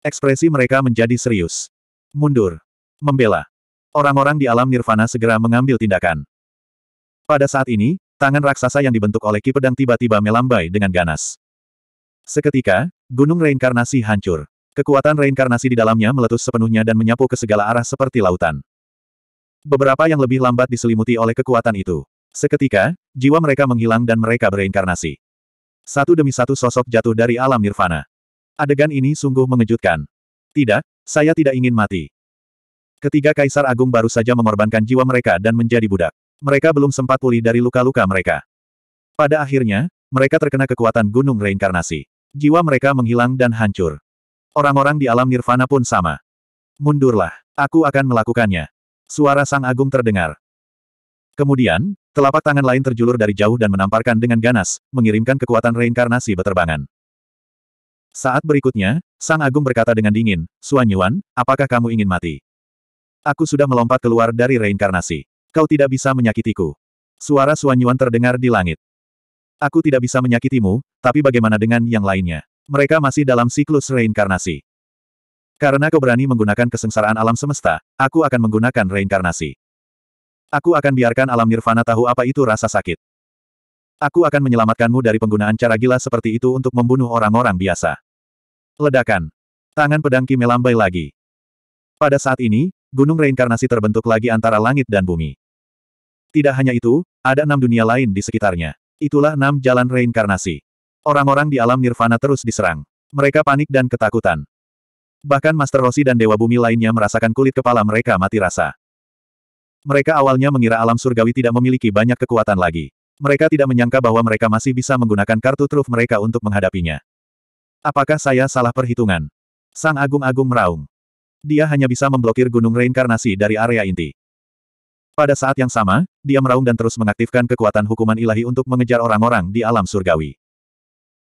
Ekspresi mereka menjadi serius. Mundur. Membela. Orang-orang di alam nirvana segera mengambil tindakan. Pada saat ini, tangan raksasa yang dibentuk oleh Ki Pedang tiba-tiba melambai dengan ganas. Seketika, gunung reinkarnasi hancur. Kekuatan reinkarnasi di dalamnya meletus sepenuhnya dan menyapu ke segala arah seperti lautan. Beberapa yang lebih lambat diselimuti oleh kekuatan itu. Seketika, jiwa mereka menghilang dan mereka bereinkarnasi. Satu demi satu sosok jatuh dari alam nirvana. Adegan ini sungguh mengejutkan. Tidak, saya tidak ingin mati. Ketiga kaisar agung baru saja mengorbankan jiwa mereka dan menjadi budak. Mereka belum sempat pulih dari luka-luka mereka. Pada akhirnya, mereka terkena kekuatan gunung reinkarnasi. Jiwa mereka menghilang dan hancur. Orang-orang di alam nirvana pun sama. Mundurlah, aku akan melakukannya. Suara sang agung terdengar. Kemudian, telapak tangan lain terjulur dari jauh dan menamparkan dengan ganas, mengirimkan kekuatan reinkarnasi beterbangan. Saat berikutnya, sang agung berkata dengan dingin, Suan Yuan, apakah kamu ingin mati? Aku sudah melompat keluar dari reinkarnasi. Kau tidak bisa menyakitiku. Suara Suan Yuan terdengar di langit. Aku tidak bisa menyakitimu, tapi bagaimana dengan yang lainnya? mereka masih dalam siklus reinkarnasi. Karena kau berani menggunakan kesengsaraan alam semesta, aku akan menggunakan reinkarnasi. Aku akan biarkan alam nirvana tahu apa itu rasa sakit. Aku akan menyelamatkanmu dari penggunaan cara gila seperti itu untuk membunuh orang-orang biasa. Ledakan. Tangan pedang Kime melambai lagi. Pada saat ini, gunung reinkarnasi terbentuk lagi antara langit dan bumi. Tidak hanya itu, ada enam dunia lain di sekitarnya. Itulah enam jalan reinkarnasi. Orang-orang di alam nirvana terus diserang. Mereka panik dan ketakutan. Bahkan Master Roshi dan Dewa Bumi lainnya merasakan kulit kepala mereka mati rasa. Mereka awalnya mengira alam surgawi tidak memiliki banyak kekuatan lagi. Mereka tidak menyangka bahwa mereka masih bisa menggunakan kartu truf mereka untuk menghadapinya. Apakah saya salah perhitungan? Sang Agung-Agung meraung. Dia hanya bisa memblokir gunung reinkarnasi dari area inti. Pada saat yang sama, dia meraung dan terus mengaktifkan kekuatan hukuman ilahi untuk mengejar orang-orang di alam surgawi.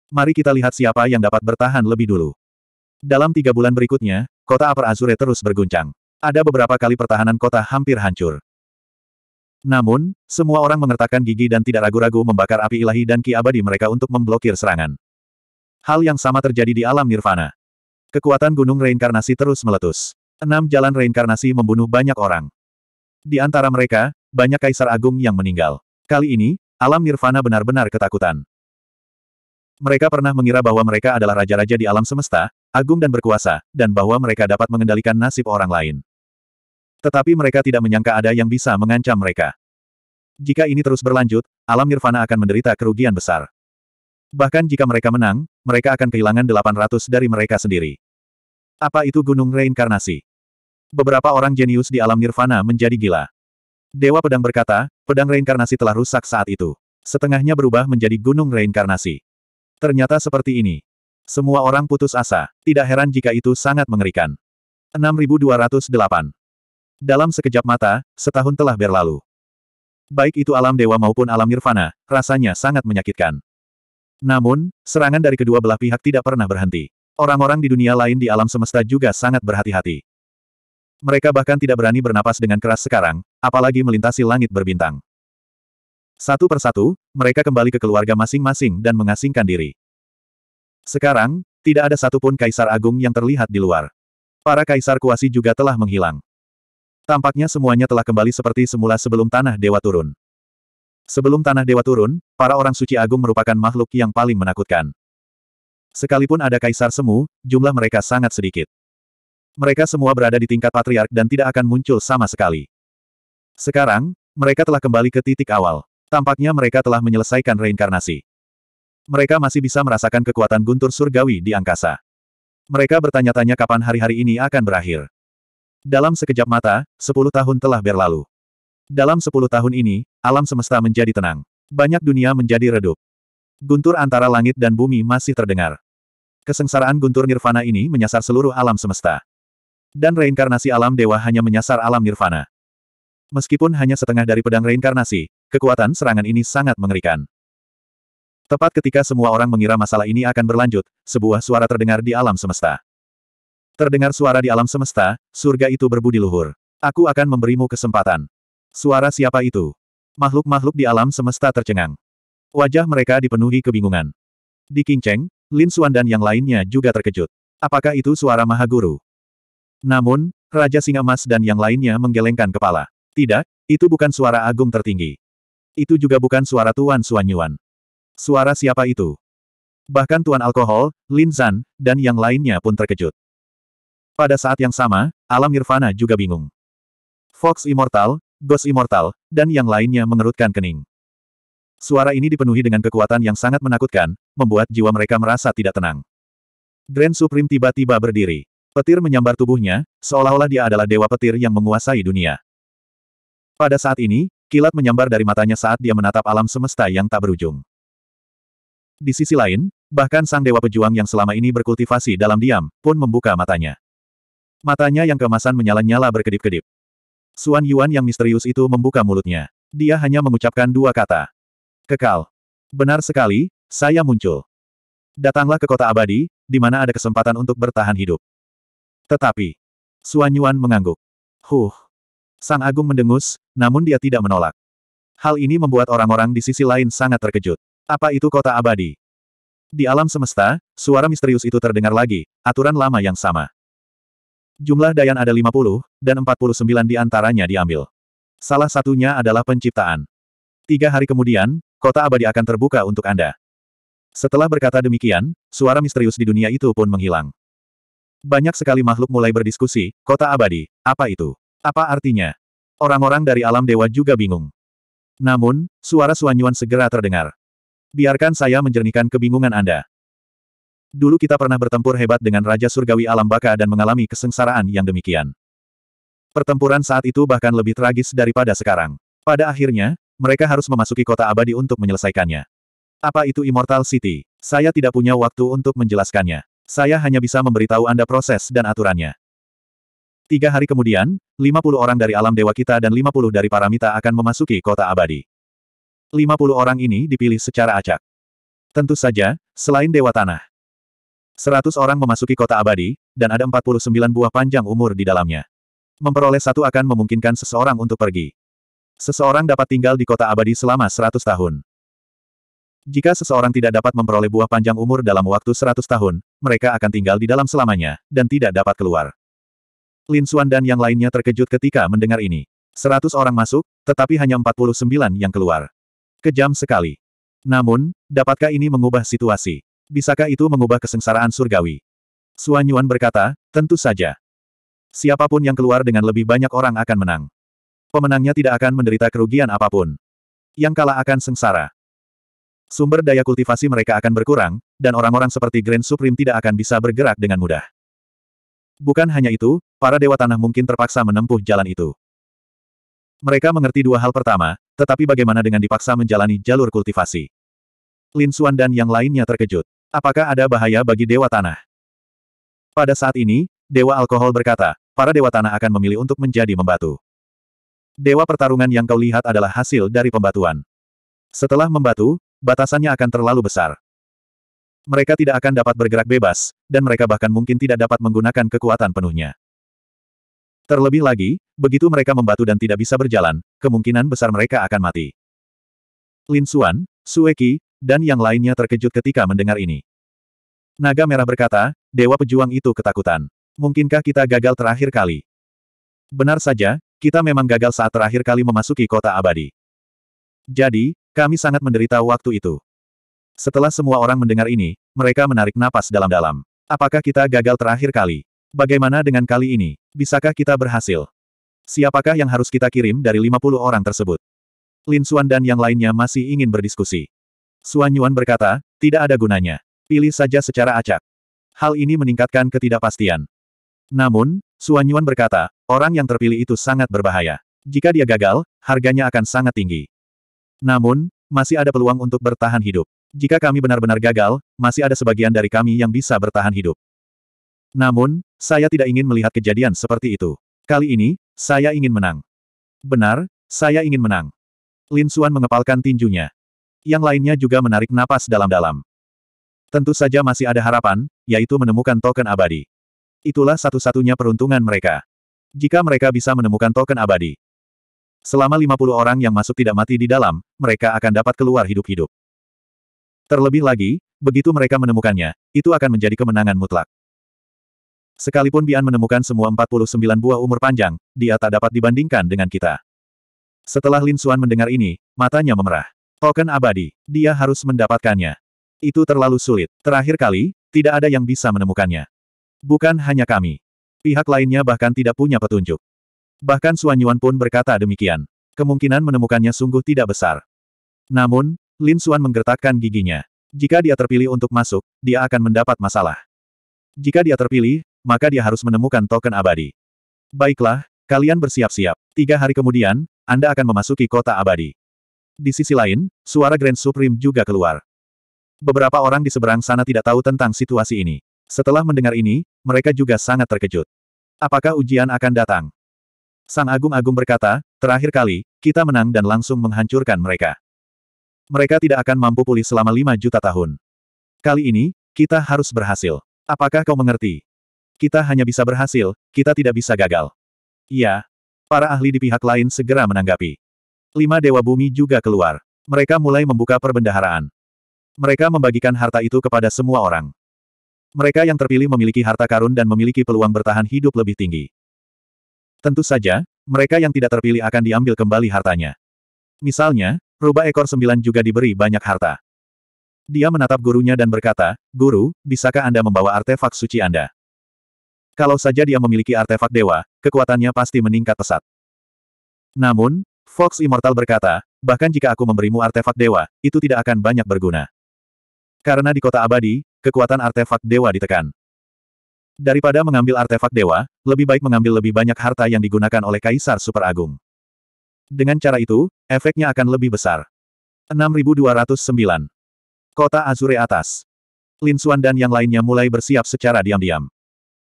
Mari kita lihat siapa yang dapat bertahan lebih dulu. Dalam tiga bulan berikutnya, kota Upper Azure terus berguncang. Ada beberapa kali pertahanan kota hampir hancur. Namun, semua orang mengertakkan gigi dan tidak ragu-ragu membakar api ilahi dan ki abadi mereka untuk memblokir serangan. Hal yang sama terjadi di alam nirvana. Kekuatan gunung reinkarnasi terus meletus. Enam jalan reinkarnasi membunuh banyak orang. Di antara mereka, banyak kaisar agung yang meninggal. Kali ini, alam nirvana benar-benar ketakutan. Mereka pernah mengira bahwa mereka adalah raja-raja di alam semesta, agung dan berkuasa, dan bahwa mereka dapat mengendalikan nasib orang lain. Tetapi mereka tidak menyangka ada yang bisa mengancam mereka. Jika ini terus berlanjut, alam nirvana akan menderita kerugian besar. Bahkan jika mereka menang, mereka akan kehilangan 800 dari mereka sendiri. Apa itu gunung reinkarnasi? Beberapa orang jenius di alam nirvana menjadi gila. Dewa Pedang berkata, pedang reinkarnasi telah rusak saat itu. Setengahnya berubah menjadi gunung reinkarnasi. Ternyata seperti ini. Semua orang putus asa, tidak heran jika itu sangat mengerikan. 6208 Dalam sekejap mata, setahun telah berlalu. Baik itu alam dewa maupun alam nirvana, rasanya sangat menyakitkan. Namun, serangan dari kedua belah pihak tidak pernah berhenti. Orang-orang di dunia lain di alam semesta juga sangat berhati-hati. Mereka bahkan tidak berani bernapas dengan keras sekarang, apalagi melintasi langit berbintang. Satu persatu, mereka kembali ke keluarga masing-masing dan mengasingkan diri. Sekarang, tidak ada satupun kaisar agung yang terlihat di luar. Para kaisar kuasi juga telah menghilang. Tampaknya semuanya telah kembali seperti semula sebelum tanah dewa turun. Sebelum tanah dewa turun, para orang suci agung merupakan makhluk yang paling menakutkan. Sekalipun ada kaisar semu, jumlah mereka sangat sedikit. Mereka semua berada di tingkat patriark dan tidak akan muncul sama sekali. Sekarang, mereka telah kembali ke titik awal. Tampaknya mereka telah menyelesaikan reinkarnasi. Mereka masih bisa merasakan kekuatan guntur surgawi di angkasa. Mereka bertanya-tanya kapan hari-hari ini akan berakhir. Dalam sekejap mata, sepuluh tahun telah berlalu. Dalam sepuluh tahun ini, alam semesta menjadi tenang. Banyak dunia menjadi redup. Guntur antara langit dan bumi masih terdengar. Kesengsaraan guntur nirvana ini menyasar seluruh alam semesta. Dan reinkarnasi alam dewa hanya menyasar alam nirvana. Meskipun hanya setengah dari pedang reinkarnasi, Kekuatan serangan ini sangat mengerikan. Tepat ketika semua orang mengira masalah ini akan berlanjut, sebuah suara terdengar di alam semesta. Terdengar suara di alam semesta, surga itu berbudi luhur. Aku akan memberimu kesempatan. Suara siapa itu? Makhluk-makhluk di alam semesta tercengang. Wajah mereka dipenuhi kebingungan. Di kinceng, Lin Xuan dan yang lainnya juga terkejut. Apakah itu suara Maha Guru? Namun, Raja Singa Emas dan yang lainnya menggelengkan kepala. Tidak, itu bukan suara agung tertinggi. Itu juga bukan suara Tuan Suanyuan. Suara siapa itu? Bahkan Tuan Alkohol, Lin Zan, dan yang lainnya pun terkejut. Pada saat yang sama, alam nirvana juga bingung. Fox Immortal, Ghost Immortal, dan yang lainnya mengerutkan kening. Suara ini dipenuhi dengan kekuatan yang sangat menakutkan, membuat jiwa mereka merasa tidak tenang. Grand Supreme tiba-tiba berdiri. Petir menyambar tubuhnya, seolah-olah dia adalah dewa petir yang menguasai dunia. Pada saat ini, Kilat menyambar dari matanya saat dia menatap alam semesta yang tak berujung. Di sisi lain, bahkan sang dewa pejuang yang selama ini berkultivasi dalam diam, pun membuka matanya. Matanya yang kemasan menyala-nyala berkedip-kedip. Suan Yuan yang misterius itu membuka mulutnya. Dia hanya mengucapkan dua kata. Kekal. Benar sekali, saya muncul. Datanglah ke kota abadi, di mana ada kesempatan untuk bertahan hidup. Tetapi, Suan Yuan mengangguk. Huh. Sang Agung mendengus, namun dia tidak menolak. Hal ini membuat orang-orang di sisi lain sangat terkejut. Apa itu kota abadi? Di alam semesta, suara misterius itu terdengar lagi, aturan lama yang sama. Jumlah Dayan ada 50, dan 49 di antaranya diambil. Salah satunya adalah penciptaan. Tiga hari kemudian, kota abadi akan terbuka untuk Anda. Setelah berkata demikian, suara misterius di dunia itu pun menghilang. Banyak sekali makhluk mulai berdiskusi, kota abadi, apa itu? Apa artinya? Orang-orang dari alam dewa juga bingung. Namun, suara Suanyuan segera terdengar. Biarkan saya menjernihkan kebingungan Anda. Dulu kita pernah bertempur hebat dengan Raja Surgawi Alam Baka dan mengalami kesengsaraan yang demikian. Pertempuran saat itu bahkan lebih tragis daripada sekarang. Pada akhirnya, mereka harus memasuki kota abadi untuk menyelesaikannya. Apa itu Immortal City? Saya tidak punya waktu untuk menjelaskannya. Saya hanya bisa memberitahu Anda proses dan aturannya. Tiga hari kemudian, 50 orang dari alam dewa kita dan 50 dari paramita akan memasuki kota abadi. 50 orang ini dipilih secara acak. Tentu saja, selain dewa tanah. 100 orang memasuki kota abadi, dan ada 49 buah panjang umur di dalamnya. Memperoleh satu akan memungkinkan seseorang untuk pergi. Seseorang dapat tinggal di kota abadi selama 100 tahun. Jika seseorang tidak dapat memperoleh buah panjang umur dalam waktu 100 tahun, mereka akan tinggal di dalam selamanya, dan tidak dapat keluar. Lin Xuan dan yang lainnya terkejut ketika mendengar ini. Seratus orang masuk, tetapi hanya 49 yang keluar. Kejam sekali. Namun, dapatkah ini mengubah situasi? Bisakah itu mengubah kesengsaraan surgawi? Suan Yuan berkata, tentu saja. Siapapun yang keluar dengan lebih banyak orang akan menang. Pemenangnya tidak akan menderita kerugian apapun. Yang kalah akan sengsara. Sumber daya kultivasi mereka akan berkurang, dan orang-orang seperti Grand Supreme tidak akan bisa bergerak dengan mudah. Bukan hanya itu, para dewa tanah mungkin terpaksa menempuh jalan itu. Mereka mengerti dua hal pertama, tetapi bagaimana dengan dipaksa menjalani jalur kultivasi? Lin Xuan dan yang lainnya terkejut. Apakah ada bahaya bagi dewa tanah? Pada saat ini, Dewa Alkohol berkata, para dewa tanah akan memilih untuk menjadi membatu. Dewa pertarungan yang kau lihat adalah hasil dari pembatuan. Setelah membatu, batasannya akan terlalu besar mereka tidak akan dapat bergerak bebas, dan mereka bahkan mungkin tidak dapat menggunakan kekuatan penuhnya. Terlebih lagi, begitu mereka membatu dan tidak bisa berjalan, kemungkinan besar mereka akan mati. Lin Xuan, Sueki, dan yang lainnya terkejut ketika mendengar ini. Naga Merah berkata, Dewa Pejuang itu ketakutan. Mungkinkah kita gagal terakhir kali? Benar saja, kita memang gagal saat terakhir kali memasuki kota abadi. Jadi, kami sangat menderita waktu itu. Setelah semua orang mendengar ini, mereka menarik napas dalam-dalam. Apakah kita gagal terakhir kali? Bagaimana dengan kali ini? Bisakah kita berhasil? Siapakah yang harus kita kirim dari 50 orang tersebut? Lin Xuan dan yang lainnya masih ingin berdiskusi. Xuan Yuan berkata, tidak ada gunanya. Pilih saja secara acak. Hal ini meningkatkan ketidakpastian. Namun, Xuan Yuan berkata, orang yang terpilih itu sangat berbahaya. Jika dia gagal, harganya akan sangat tinggi. Namun, masih ada peluang untuk bertahan hidup. Jika kami benar-benar gagal, masih ada sebagian dari kami yang bisa bertahan hidup. Namun, saya tidak ingin melihat kejadian seperti itu. Kali ini, saya ingin menang. Benar, saya ingin menang. Lin Xuan mengepalkan tinjunya. Yang lainnya juga menarik napas dalam-dalam. Tentu saja masih ada harapan, yaitu menemukan token abadi. Itulah satu-satunya peruntungan mereka. Jika mereka bisa menemukan token abadi. Selama 50 orang yang masuk tidak mati di dalam, mereka akan dapat keluar hidup-hidup. Terlebih lagi, begitu mereka menemukannya, itu akan menjadi kemenangan mutlak. Sekalipun Bian menemukan semua 49 buah umur panjang, dia tak dapat dibandingkan dengan kita. Setelah Lin Xuan mendengar ini, matanya memerah. Token abadi, dia harus mendapatkannya. Itu terlalu sulit. Terakhir kali, tidak ada yang bisa menemukannya. Bukan hanya kami. Pihak lainnya bahkan tidak punya petunjuk. Bahkan Suanyuan pun berkata demikian. Kemungkinan menemukannya sungguh tidak besar. Namun, Lin Suan menggertakkan giginya. Jika dia terpilih untuk masuk, dia akan mendapat masalah. Jika dia terpilih, maka dia harus menemukan token abadi. Baiklah, kalian bersiap-siap. Tiga hari kemudian, Anda akan memasuki kota abadi. Di sisi lain, suara Grand Supreme juga keluar. Beberapa orang di seberang sana tidak tahu tentang situasi ini. Setelah mendengar ini, mereka juga sangat terkejut. Apakah ujian akan datang? Sang Agung-Agung berkata, terakhir kali, kita menang dan langsung menghancurkan mereka. Mereka tidak akan mampu pulih selama lima juta tahun. Kali ini, kita harus berhasil. Apakah kau mengerti? Kita hanya bisa berhasil, kita tidak bisa gagal. Iya. Para ahli di pihak lain segera menanggapi. Lima Dewa Bumi juga keluar. Mereka mulai membuka perbendaharaan. Mereka membagikan harta itu kepada semua orang. Mereka yang terpilih memiliki harta karun dan memiliki peluang bertahan hidup lebih tinggi. Tentu saja, mereka yang tidak terpilih akan diambil kembali hartanya. Misalnya, Rubah ekor sembilan juga diberi banyak harta. Dia menatap gurunya dan berkata, Guru, bisakah Anda membawa artefak suci Anda? Kalau saja dia memiliki artefak dewa, kekuatannya pasti meningkat pesat. Namun, Fox Immortal berkata, bahkan jika aku memberimu artefak dewa, itu tidak akan banyak berguna. Karena di kota abadi, kekuatan artefak dewa ditekan. Daripada mengambil artefak dewa, lebih baik mengambil lebih banyak harta yang digunakan oleh Kaisar Super Agung. Dengan cara itu, efeknya akan lebih besar. 6209. Kota Azure atas. Lin Xuan dan yang lainnya mulai bersiap secara diam-diam.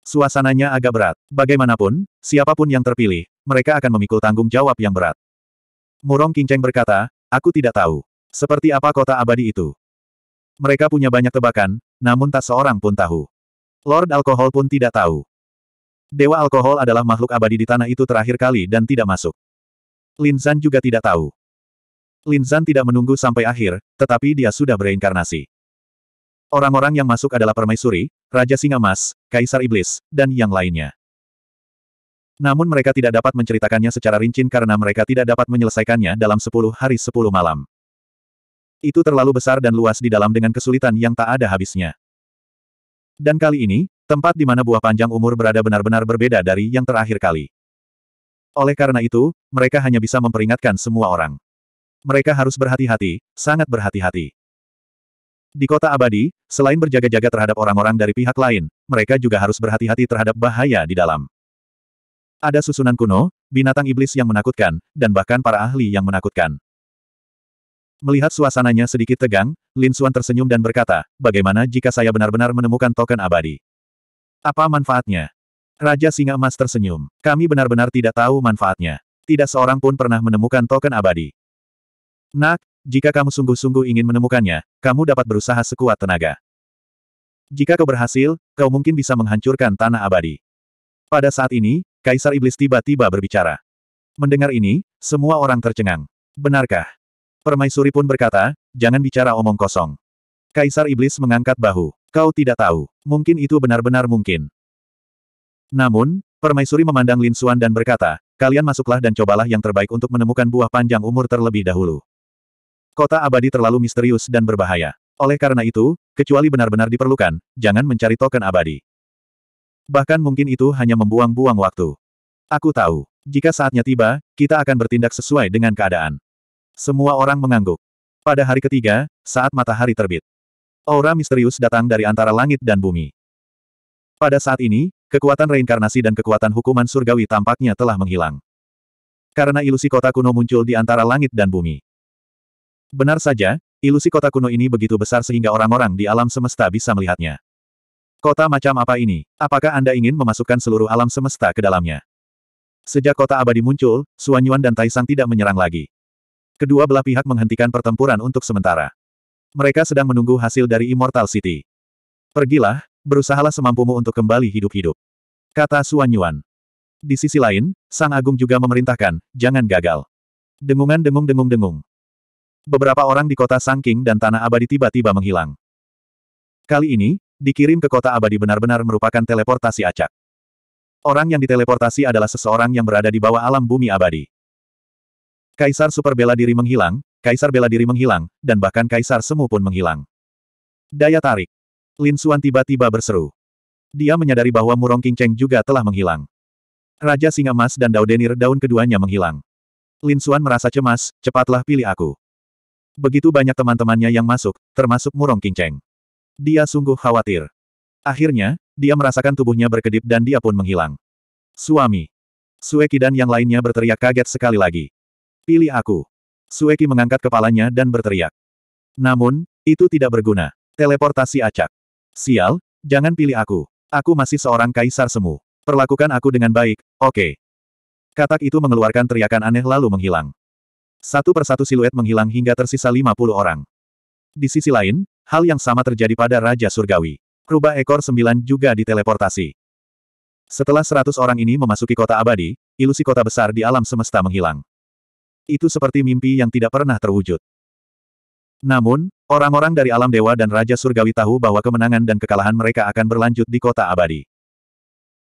Suasananya agak berat. Bagaimanapun, siapapun yang terpilih, mereka akan memikul tanggung jawab yang berat. Murong Kinceng berkata, aku tidak tahu. Seperti apa kota abadi itu? Mereka punya banyak tebakan, namun tak seorang pun tahu. Lord Alkohol pun tidak tahu. Dewa Alkohol adalah makhluk abadi di tanah itu terakhir kali dan tidak masuk. Lin Zan juga tidak tahu. Lin Zan tidak menunggu sampai akhir, tetapi dia sudah bereinkarnasi. Orang-orang yang masuk adalah Permaisuri, Raja Singa Mas, Kaisar Iblis, dan yang lainnya. Namun mereka tidak dapat menceritakannya secara rinci karena mereka tidak dapat menyelesaikannya dalam 10 hari 10 malam. Itu terlalu besar dan luas di dalam dengan kesulitan yang tak ada habisnya. Dan kali ini, tempat di mana buah panjang umur berada benar-benar berbeda dari yang terakhir kali. Oleh karena itu, mereka hanya bisa memperingatkan semua orang. Mereka harus berhati-hati, sangat berhati-hati. Di kota abadi, selain berjaga-jaga terhadap orang-orang dari pihak lain, mereka juga harus berhati-hati terhadap bahaya di dalam. Ada susunan kuno, binatang iblis yang menakutkan, dan bahkan para ahli yang menakutkan. Melihat suasananya sedikit tegang, Lin Xuan tersenyum dan berkata, bagaimana jika saya benar-benar menemukan token abadi? Apa manfaatnya? Raja Singa Emas tersenyum. Kami benar-benar tidak tahu manfaatnya. Tidak seorang pun pernah menemukan token abadi. Nak, jika kamu sungguh-sungguh ingin menemukannya, kamu dapat berusaha sekuat tenaga. Jika kau berhasil, kau mungkin bisa menghancurkan tanah abadi. Pada saat ini, Kaisar Iblis tiba-tiba berbicara. Mendengar ini, semua orang tercengang. Benarkah? Permaisuri pun berkata, jangan bicara omong kosong. Kaisar Iblis mengangkat bahu. Kau tidak tahu. Mungkin itu benar-benar mungkin. Namun, Permaisuri memandang Lin Xuan dan berkata, kalian masuklah dan cobalah yang terbaik untuk menemukan buah panjang umur terlebih dahulu. Kota abadi terlalu misterius dan berbahaya. Oleh karena itu, kecuali benar-benar diperlukan, jangan mencari token abadi. Bahkan mungkin itu hanya membuang-buang waktu. Aku tahu, jika saatnya tiba, kita akan bertindak sesuai dengan keadaan. Semua orang mengangguk. Pada hari ketiga, saat matahari terbit. Aura misterius datang dari antara langit dan bumi. Pada saat ini, Kekuatan reinkarnasi dan kekuatan hukuman surgawi tampaknya telah menghilang. Karena ilusi kota kuno muncul di antara langit dan bumi. Benar saja, ilusi kota kuno ini begitu besar sehingga orang-orang di alam semesta bisa melihatnya. Kota macam apa ini? Apakah Anda ingin memasukkan seluruh alam semesta ke dalamnya? Sejak kota abadi muncul, Suan Yuan dan Taisang tidak menyerang lagi. Kedua belah pihak menghentikan pertempuran untuk sementara. Mereka sedang menunggu hasil dari Immortal City. Pergilah, berusahalah semampumu untuk kembali hidup-hidup kata Suan Yuan. Di sisi lain, Sang Agung juga memerintahkan, jangan gagal. Dengungan dengung dengung dengung. Beberapa orang di kota Sangking dan Tanah Abadi tiba-tiba menghilang. Kali ini, dikirim ke kota abadi benar-benar merupakan teleportasi acak. Orang yang diteleportasi adalah seseorang yang berada di bawah alam bumi abadi. Kaisar super bela diri menghilang, kaisar bela diri menghilang, dan bahkan kaisar semu pun menghilang. Daya tarik. Lin Suan tiba-tiba berseru. Dia menyadari bahwa Murong King juga telah menghilang. Raja Singa Mas dan Dao Denir daun keduanya menghilang. Lin Xuan merasa cemas, cepatlah pilih aku. Begitu banyak teman-temannya yang masuk, termasuk Murong King Dia sungguh khawatir. Akhirnya, dia merasakan tubuhnya berkedip dan dia pun menghilang. Suami. Sueki dan yang lainnya berteriak kaget sekali lagi. Pilih aku. Sueki mengangkat kepalanya dan berteriak. Namun, itu tidak berguna. Teleportasi acak. Sial, jangan pilih aku. Aku masih seorang kaisar semu. Perlakukan aku dengan baik, oke. Okay. Katak itu mengeluarkan teriakan aneh lalu menghilang. Satu persatu siluet menghilang hingga tersisa 50 orang. Di sisi lain, hal yang sama terjadi pada Raja Surgawi. Rubah ekor sembilan juga diteleportasi. Setelah seratus orang ini memasuki kota abadi, ilusi kota besar di alam semesta menghilang. Itu seperti mimpi yang tidak pernah terwujud. Namun, orang-orang dari alam dewa dan Raja Surgawi tahu bahwa kemenangan dan kekalahan mereka akan berlanjut di kota abadi.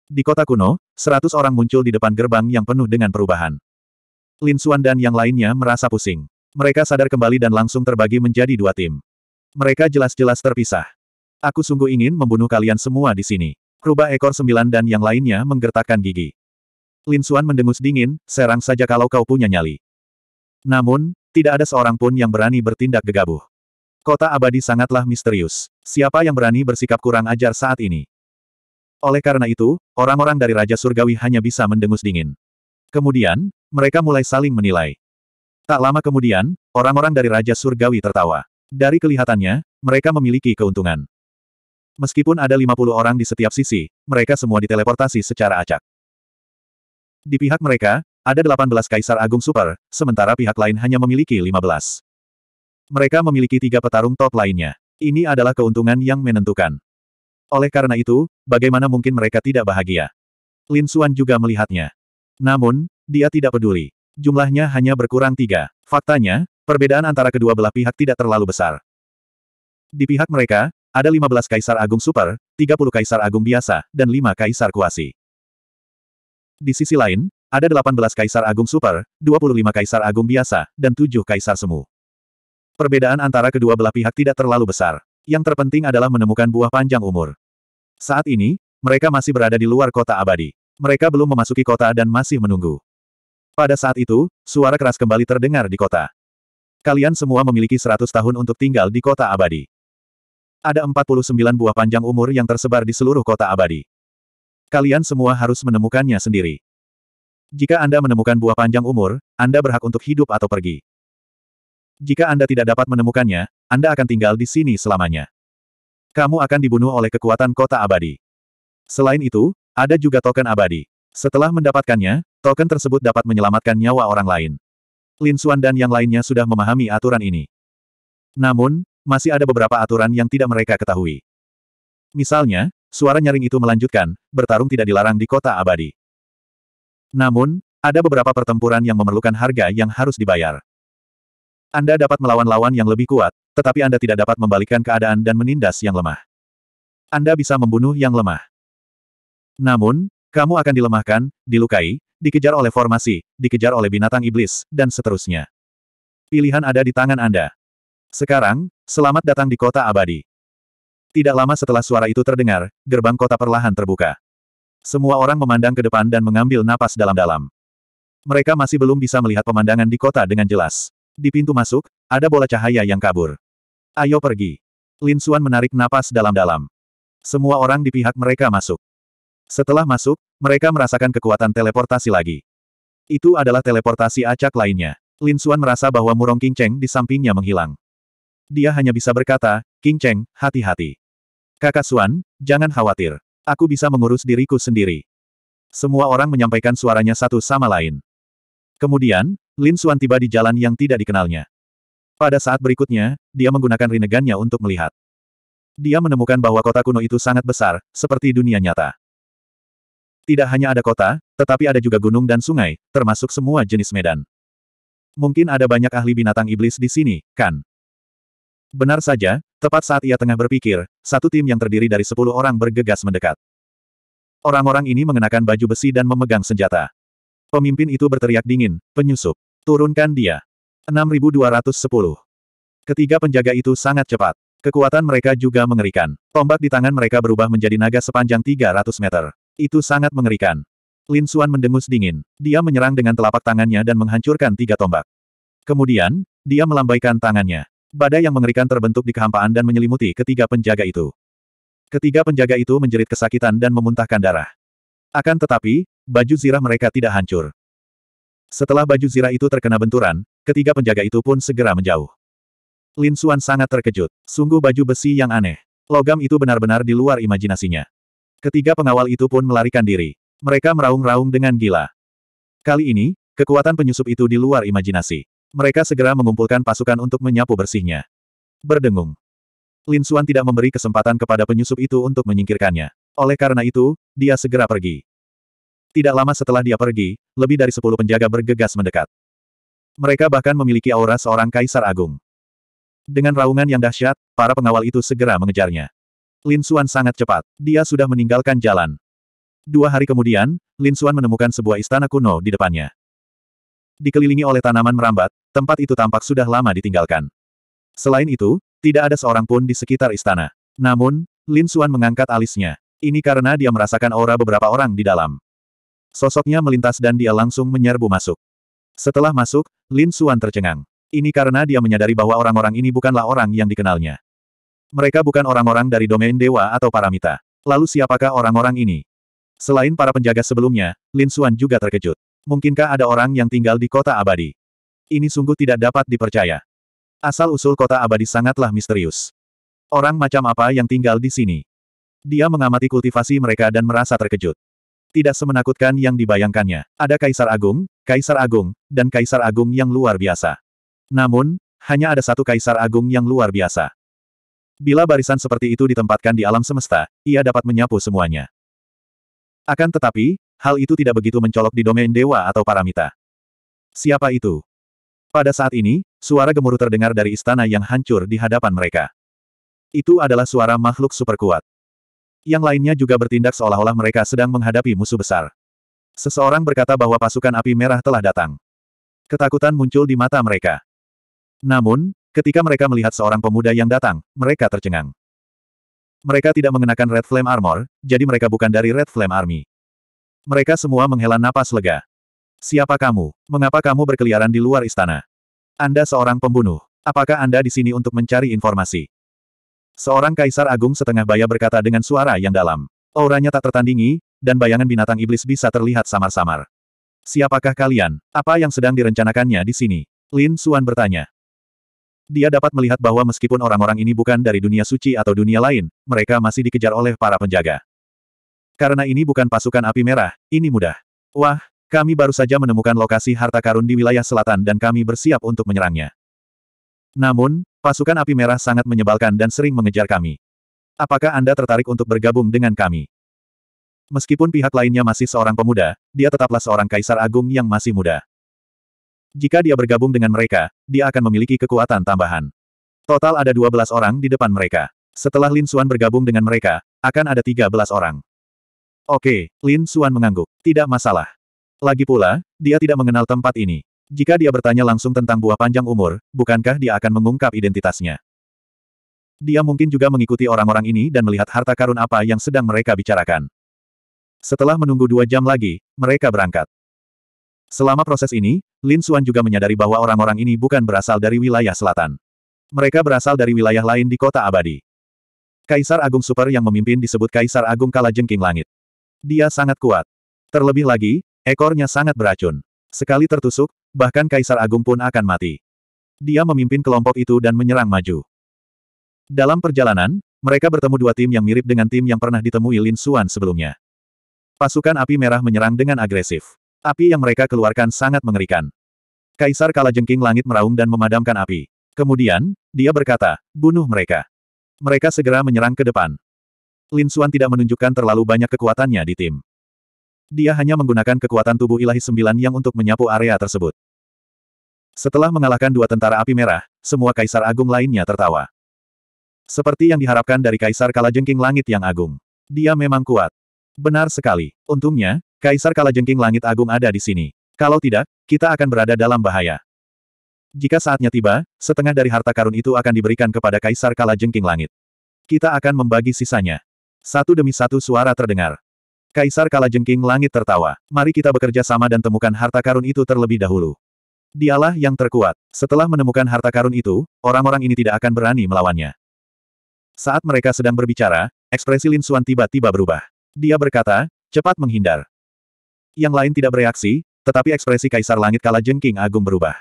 Di kota kuno, seratus orang muncul di depan gerbang yang penuh dengan perubahan. Lin Xuan dan yang lainnya merasa pusing. Mereka sadar kembali dan langsung terbagi menjadi dua tim. Mereka jelas-jelas terpisah. Aku sungguh ingin membunuh kalian semua di sini. Rubah ekor sembilan dan yang lainnya menggertakkan gigi. Lin Xuan mendengus dingin, serang saja kalau kau punya nyali. Namun, tidak ada seorang pun yang berani bertindak gegabah. Kota abadi sangatlah misterius. Siapa yang berani bersikap kurang ajar saat ini? Oleh karena itu, orang-orang dari Raja Surgawi hanya bisa mendengus dingin. Kemudian, mereka mulai saling menilai. Tak lama kemudian, orang-orang dari Raja Surgawi tertawa. Dari kelihatannya, mereka memiliki keuntungan. Meskipun ada 50 orang di setiap sisi, mereka semua diteleportasi secara acak. Di pihak mereka, ada 18 kaisar agung super, sementara pihak lain hanya memiliki 15. Mereka memiliki tiga petarung top lainnya. Ini adalah keuntungan yang menentukan. Oleh karena itu, bagaimana mungkin mereka tidak bahagia? Lin Xuan juga melihatnya. Namun, dia tidak peduli. Jumlahnya hanya berkurang tiga. Faktanya, perbedaan antara kedua belah pihak tidak terlalu besar. Di pihak mereka, ada 15 kaisar agung super, 30 kaisar agung biasa, dan 5 kaisar kuasi. Di sisi lain, ada 18 kaisar agung super, 25 kaisar agung biasa, dan 7 kaisar semu. Perbedaan antara kedua belah pihak tidak terlalu besar. Yang terpenting adalah menemukan buah panjang umur. Saat ini, mereka masih berada di luar kota abadi. Mereka belum memasuki kota dan masih menunggu. Pada saat itu, suara keras kembali terdengar di kota. Kalian semua memiliki 100 tahun untuk tinggal di kota abadi. Ada 49 buah panjang umur yang tersebar di seluruh kota abadi. Kalian semua harus menemukannya sendiri. Jika Anda menemukan buah panjang umur, Anda berhak untuk hidup atau pergi. Jika Anda tidak dapat menemukannya, Anda akan tinggal di sini selamanya. Kamu akan dibunuh oleh kekuatan kota abadi. Selain itu, ada juga token abadi. Setelah mendapatkannya, token tersebut dapat menyelamatkan nyawa orang lain. Lin Xuan dan yang lainnya sudah memahami aturan ini. Namun, masih ada beberapa aturan yang tidak mereka ketahui. Misalnya, suara nyaring itu melanjutkan, bertarung tidak dilarang di kota abadi. Namun, ada beberapa pertempuran yang memerlukan harga yang harus dibayar. Anda dapat melawan lawan yang lebih kuat, tetapi Anda tidak dapat membalikkan keadaan dan menindas yang lemah. Anda bisa membunuh yang lemah. Namun, kamu akan dilemahkan, dilukai, dikejar oleh formasi, dikejar oleh binatang iblis, dan seterusnya. Pilihan ada di tangan Anda. Sekarang, selamat datang di kota abadi. Tidak lama setelah suara itu terdengar, gerbang kota perlahan terbuka. Semua orang memandang ke depan dan mengambil napas dalam-dalam. Mereka masih belum bisa melihat pemandangan di kota dengan jelas. Di pintu masuk, ada bola cahaya yang kabur. Ayo pergi. Lin Suan menarik napas dalam-dalam. Semua orang di pihak mereka masuk. Setelah masuk, mereka merasakan kekuatan teleportasi lagi. Itu adalah teleportasi acak lainnya. Lin Suan merasa bahwa murong King Cheng di sampingnya menghilang. Dia hanya bisa berkata, King Cheng, hati-hati. Kakak Suan, jangan khawatir. Aku bisa mengurus diriku sendiri. Semua orang menyampaikan suaranya satu sama lain. Kemudian, Lin Xuan tiba di jalan yang tidak dikenalnya. Pada saat berikutnya, dia menggunakan rinegannya untuk melihat. Dia menemukan bahwa kota kuno itu sangat besar, seperti dunia nyata. Tidak hanya ada kota, tetapi ada juga gunung dan sungai, termasuk semua jenis medan. Mungkin ada banyak ahli binatang iblis di sini, kan? Benar saja, Tepat saat ia tengah berpikir, satu tim yang terdiri dari sepuluh orang bergegas mendekat. Orang-orang ini mengenakan baju besi dan memegang senjata. Pemimpin itu berteriak dingin, penyusup. Turunkan dia. 6210. Ketiga penjaga itu sangat cepat. Kekuatan mereka juga mengerikan. Tombak di tangan mereka berubah menjadi naga sepanjang 300 meter. Itu sangat mengerikan. Lin Xuan mendengus dingin. Dia menyerang dengan telapak tangannya dan menghancurkan tiga tombak. Kemudian, dia melambaikan tangannya. Badai yang mengerikan terbentuk di kehampaan dan menyelimuti ketiga penjaga itu. Ketiga penjaga itu menjerit kesakitan dan memuntahkan darah. Akan tetapi, baju zirah mereka tidak hancur. Setelah baju zirah itu terkena benturan, ketiga penjaga itu pun segera menjauh. Lin Xuan sangat terkejut. Sungguh baju besi yang aneh. Logam itu benar-benar di luar imajinasinya. Ketiga pengawal itu pun melarikan diri. Mereka meraung-raung dengan gila. Kali ini, kekuatan penyusup itu di luar imajinasi. Mereka segera mengumpulkan pasukan untuk menyapu bersihnya. Berdengung. Lin Xuan tidak memberi kesempatan kepada penyusup itu untuk menyingkirkannya. Oleh karena itu, dia segera pergi. Tidak lama setelah dia pergi, lebih dari sepuluh penjaga bergegas mendekat. Mereka bahkan memiliki aura seorang kaisar agung. Dengan raungan yang dahsyat, para pengawal itu segera mengejarnya. Lin Xuan sangat cepat. Dia sudah meninggalkan jalan. Dua hari kemudian, Lin Xuan menemukan sebuah istana kuno di depannya. Dikelilingi oleh tanaman merambat, tempat itu tampak sudah lama ditinggalkan. Selain itu, tidak ada seorang pun di sekitar istana. Namun, Lin Xuan mengangkat alisnya. Ini karena dia merasakan aura beberapa orang di dalam. Sosoknya melintas dan dia langsung menyerbu masuk. Setelah masuk, Lin Xuan tercengang. Ini karena dia menyadari bahwa orang-orang ini bukanlah orang yang dikenalnya. Mereka bukan orang-orang dari domain dewa atau paramita. Lalu siapakah orang-orang ini? Selain para penjaga sebelumnya, Lin Xuan juga terkejut. Mungkinkah ada orang yang tinggal di kota abadi? Ini sungguh tidak dapat dipercaya. Asal-usul kota abadi sangatlah misterius. Orang macam apa yang tinggal di sini? Dia mengamati kultivasi mereka dan merasa terkejut. Tidak semenakutkan yang dibayangkannya. Ada Kaisar Agung, Kaisar Agung, dan Kaisar Agung yang luar biasa. Namun, hanya ada satu Kaisar Agung yang luar biasa. Bila barisan seperti itu ditempatkan di alam semesta, ia dapat menyapu semuanya. Akan tetapi, hal itu tidak begitu mencolok di domain dewa atau paramita. Siapa itu? Pada saat ini, suara gemuruh terdengar dari istana yang hancur di hadapan mereka. Itu adalah suara makhluk super kuat. Yang lainnya juga bertindak seolah-olah mereka sedang menghadapi musuh besar. Seseorang berkata bahwa pasukan api merah telah datang. Ketakutan muncul di mata mereka. Namun, ketika mereka melihat seorang pemuda yang datang, mereka tercengang. Mereka tidak mengenakan Red Flame Armor, jadi mereka bukan dari Red Flame Army. Mereka semua menghela napas lega. Siapa kamu? Mengapa kamu berkeliaran di luar istana? Anda seorang pembunuh. Apakah Anda di sini untuk mencari informasi? Seorang kaisar agung setengah baya berkata dengan suara yang dalam. Auranya tak tertandingi, dan bayangan binatang iblis bisa terlihat samar-samar. Siapakah kalian? Apa yang sedang direncanakannya di sini? Lin Suan bertanya. Dia dapat melihat bahwa meskipun orang-orang ini bukan dari dunia suci atau dunia lain, mereka masih dikejar oleh para penjaga. Karena ini bukan pasukan api merah, ini mudah. Wah, kami baru saja menemukan lokasi harta karun di wilayah selatan dan kami bersiap untuk menyerangnya. Namun, pasukan api merah sangat menyebalkan dan sering mengejar kami. Apakah Anda tertarik untuk bergabung dengan kami? Meskipun pihak lainnya masih seorang pemuda, dia tetaplah seorang kaisar agung yang masih muda. Jika dia bergabung dengan mereka, dia akan memiliki kekuatan tambahan. Total ada 12 orang di depan mereka. Setelah Lin Suan bergabung dengan mereka, akan ada 13 orang. Oke, Lin Suan mengangguk. Tidak masalah. Lagi pula, dia tidak mengenal tempat ini. Jika dia bertanya langsung tentang buah panjang umur, bukankah dia akan mengungkap identitasnya? Dia mungkin juga mengikuti orang-orang ini dan melihat harta karun apa yang sedang mereka bicarakan. Setelah menunggu dua jam lagi, mereka berangkat. Selama proses ini, Lin Suan juga menyadari bahwa orang-orang ini bukan berasal dari wilayah selatan. Mereka berasal dari wilayah lain di kota abadi. Kaisar Agung Super yang memimpin disebut Kaisar Agung Kalajengking Langit. Dia sangat kuat. Terlebih lagi, ekornya sangat beracun. Sekali tertusuk, bahkan Kaisar Agung pun akan mati. Dia memimpin kelompok itu dan menyerang maju. Dalam perjalanan, mereka bertemu dua tim yang mirip dengan tim yang pernah ditemui Lin Suan sebelumnya. Pasukan api merah menyerang dengan agresif. Api yang mereka keluarkan sangat mengerikan. Kaisar Kalajengking langit meraung dan memadamkan api. Kemudian, dia berkata, bunuh mereka. Mereka segera menyerang ke depan. Lin Xuan tidak menunjukkan terlalu banyak kekuatannya di tim. Dia hanya menggunakan kekuatan tubuh ilahi sembilan yang untuk menyapu area tersebut. Setelah mengalahkan dua tentara api merah, semua kaisar agung lainnya tertawa. Seperti yang diharapkan dari kaisar kalajengking langit yang agung. Dia memang kuat. Benar sekali. Untungnya, kaisar kalajengking langit agung ada di sini. Kalau tidak, kita akan berada dalam bahaya. Jika saatnya tiba, setengah dari harta karun itu akan diberikan kepada Kaisar kalajengking Langit. Kita akan membagi sisanya. Satu demi satu suara terdengar. Kaisar Kalajengking langit tertawa. Mari kita bekerja sama dan temukan harta karun itu terlebih dahulu. Dialah yang terkuat. Setelah menemukan harta karun itu, orang-orang ini tidak akan berani melawannya. Saat mereka sedang berbicara, ekspresi Lin Xuan tiba-tiba berubah. Dia berkata, cepat menghindar. Yang lain tidak bereaksi, tetapi ekspresi Kaisar Langit Kala Jengking Agung berubah.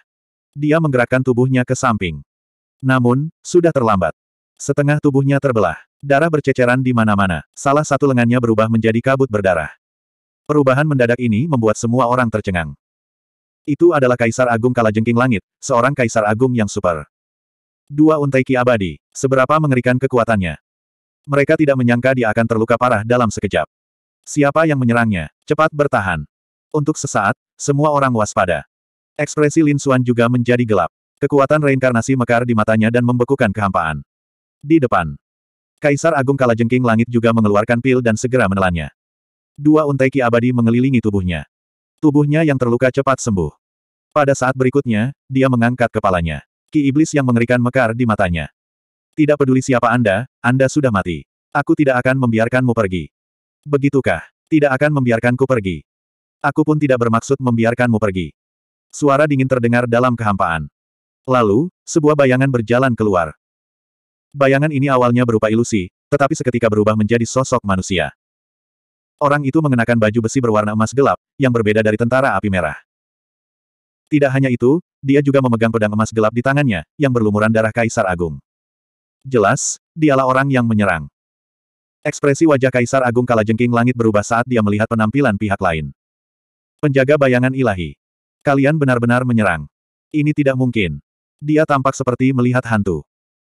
Dia menggerakkan tubuhnya ke samping. Namun, sudah terlambat. Setengah tubuhnya terbelah. Darah berceceran di mana-mana, salah satu lengannya berubah menjadi kabut berdarah. Perubahan mendadak ini membuat semua orang tercengang. Itu adalah Kaisar Agung Kalajengking Langit, seorang Kaisar Agung yang super. Dua untai ki abadi, seberapa mengerikan kekuatannya. Mereka tidak menyangka dia akan terluka parah dalam sekejap. Siapa yang menyerangnya, cepat bertahan. Untuk sesaat, semua orang waspada. Ekspresi Lin Xuan juga menjadi gelap. Kekuatan reinkarnasi mekar di matanya dan membekukan kehampaan. Di depan, Kaisar Agung Kalajengking Langit juga mengeluarkan pil dan segera menelannya. Dua untai ki abadi mengelilingi tubuhnya. Tubuhnya yang terluka cepat sembuh. Pada saat berikutnya, dia mengangkat kepalanya. Ki iblis yang mengerikan mekar di matanya. Tidak peduli siapa Anda, Anda sudah mati. Aku tidak akan membiarkanmu pergi. Begitukah? Tidak akan membiarkanku pergi. Aku pun tidak bermaksud membiarkanmu pergi. Suara dingin terdengar dalam kehampaan. Lalu, sebuah bayangan berjalan keluar. Bayangan ini awalnya berupa ilusi, tetapi seketika berubah menjadi sosok manusia. Orang itu mengenakan baju besi berwarna emas gelap, yang berbeda dari tentara api merah. Tidak hanya itu, dia juga memegang pedang emas gelap di tangannya, yang berlumuran darah Kaisar Agung. Jelas, dialah orang yang menyerang. Ekspresi wajah Kaisar Agung jengking Langit berubah saat dia melihat penampilan pihak lain. Penjaga bayangan ilahi. Kalian benar-benar menyerang. Ini tidak mungkin. Dia tampak seperti melihat hantu.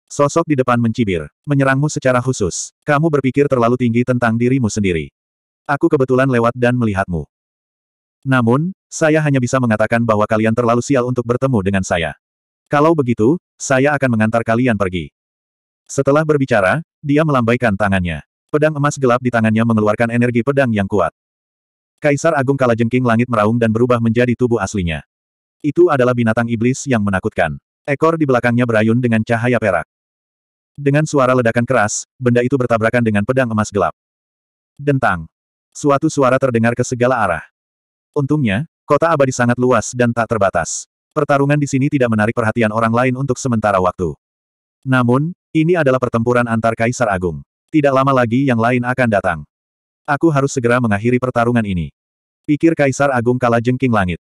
Sosok di depan mencibir. Menyerangmu secara khusus. Kamu berpikir terlalu tinggi tentang dirimu sendiri. Aku kebetulan lewat dan melihatmu. Namun, saya hanya bisa mengatakan bahwa kalian terlalu sial untuk bertemu dengan saya. Kalau begitu, saya akan mengantar kalian pergi. Setelah berbicara, dia melambaikan tangannya. Pedang emas gelap di tangannya mengeluarkan energi pedang yang kuat. Kaisar Agung Kalajengking langit meraung dan berubah menjadi tubuh aslinya. Itu adalah binatang iblis yang menakutkan. Ekor di belakangnya berayun dengan cahaya perak. Dengan suara ledakan keras, benda itu bertabrakan dengan pedang emas gelap. Dentang. Suatu suara terdengar ke segala arah. Untungnya, kota abadi sangat luas dan tak terbatas. Pertarungan di sini tidak menarik perhatian orang lain untuk sementara waktu. Namun, ini adalah pertempuran antar Kaisar Agung. Tidak lama lagi yang lain akan datang. Aku harus segera mengakhiri pertarungan ini. Pikir Kaisar Agung kala jengking langit.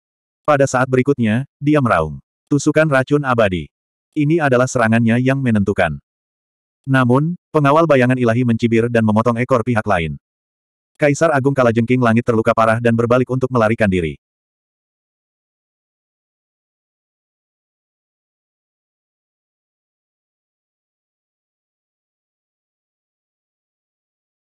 Pada saat berikutnya, dia meraung. Tusukan racun abadi. Ini adalah serangannya yang menentukan. Namun, pengawal bayangan ilahi mencibir dan memotong ekor pihak lain. Kaisar Agung Kalajengking langit terluka parah dan berbalik untuk melarikan diri.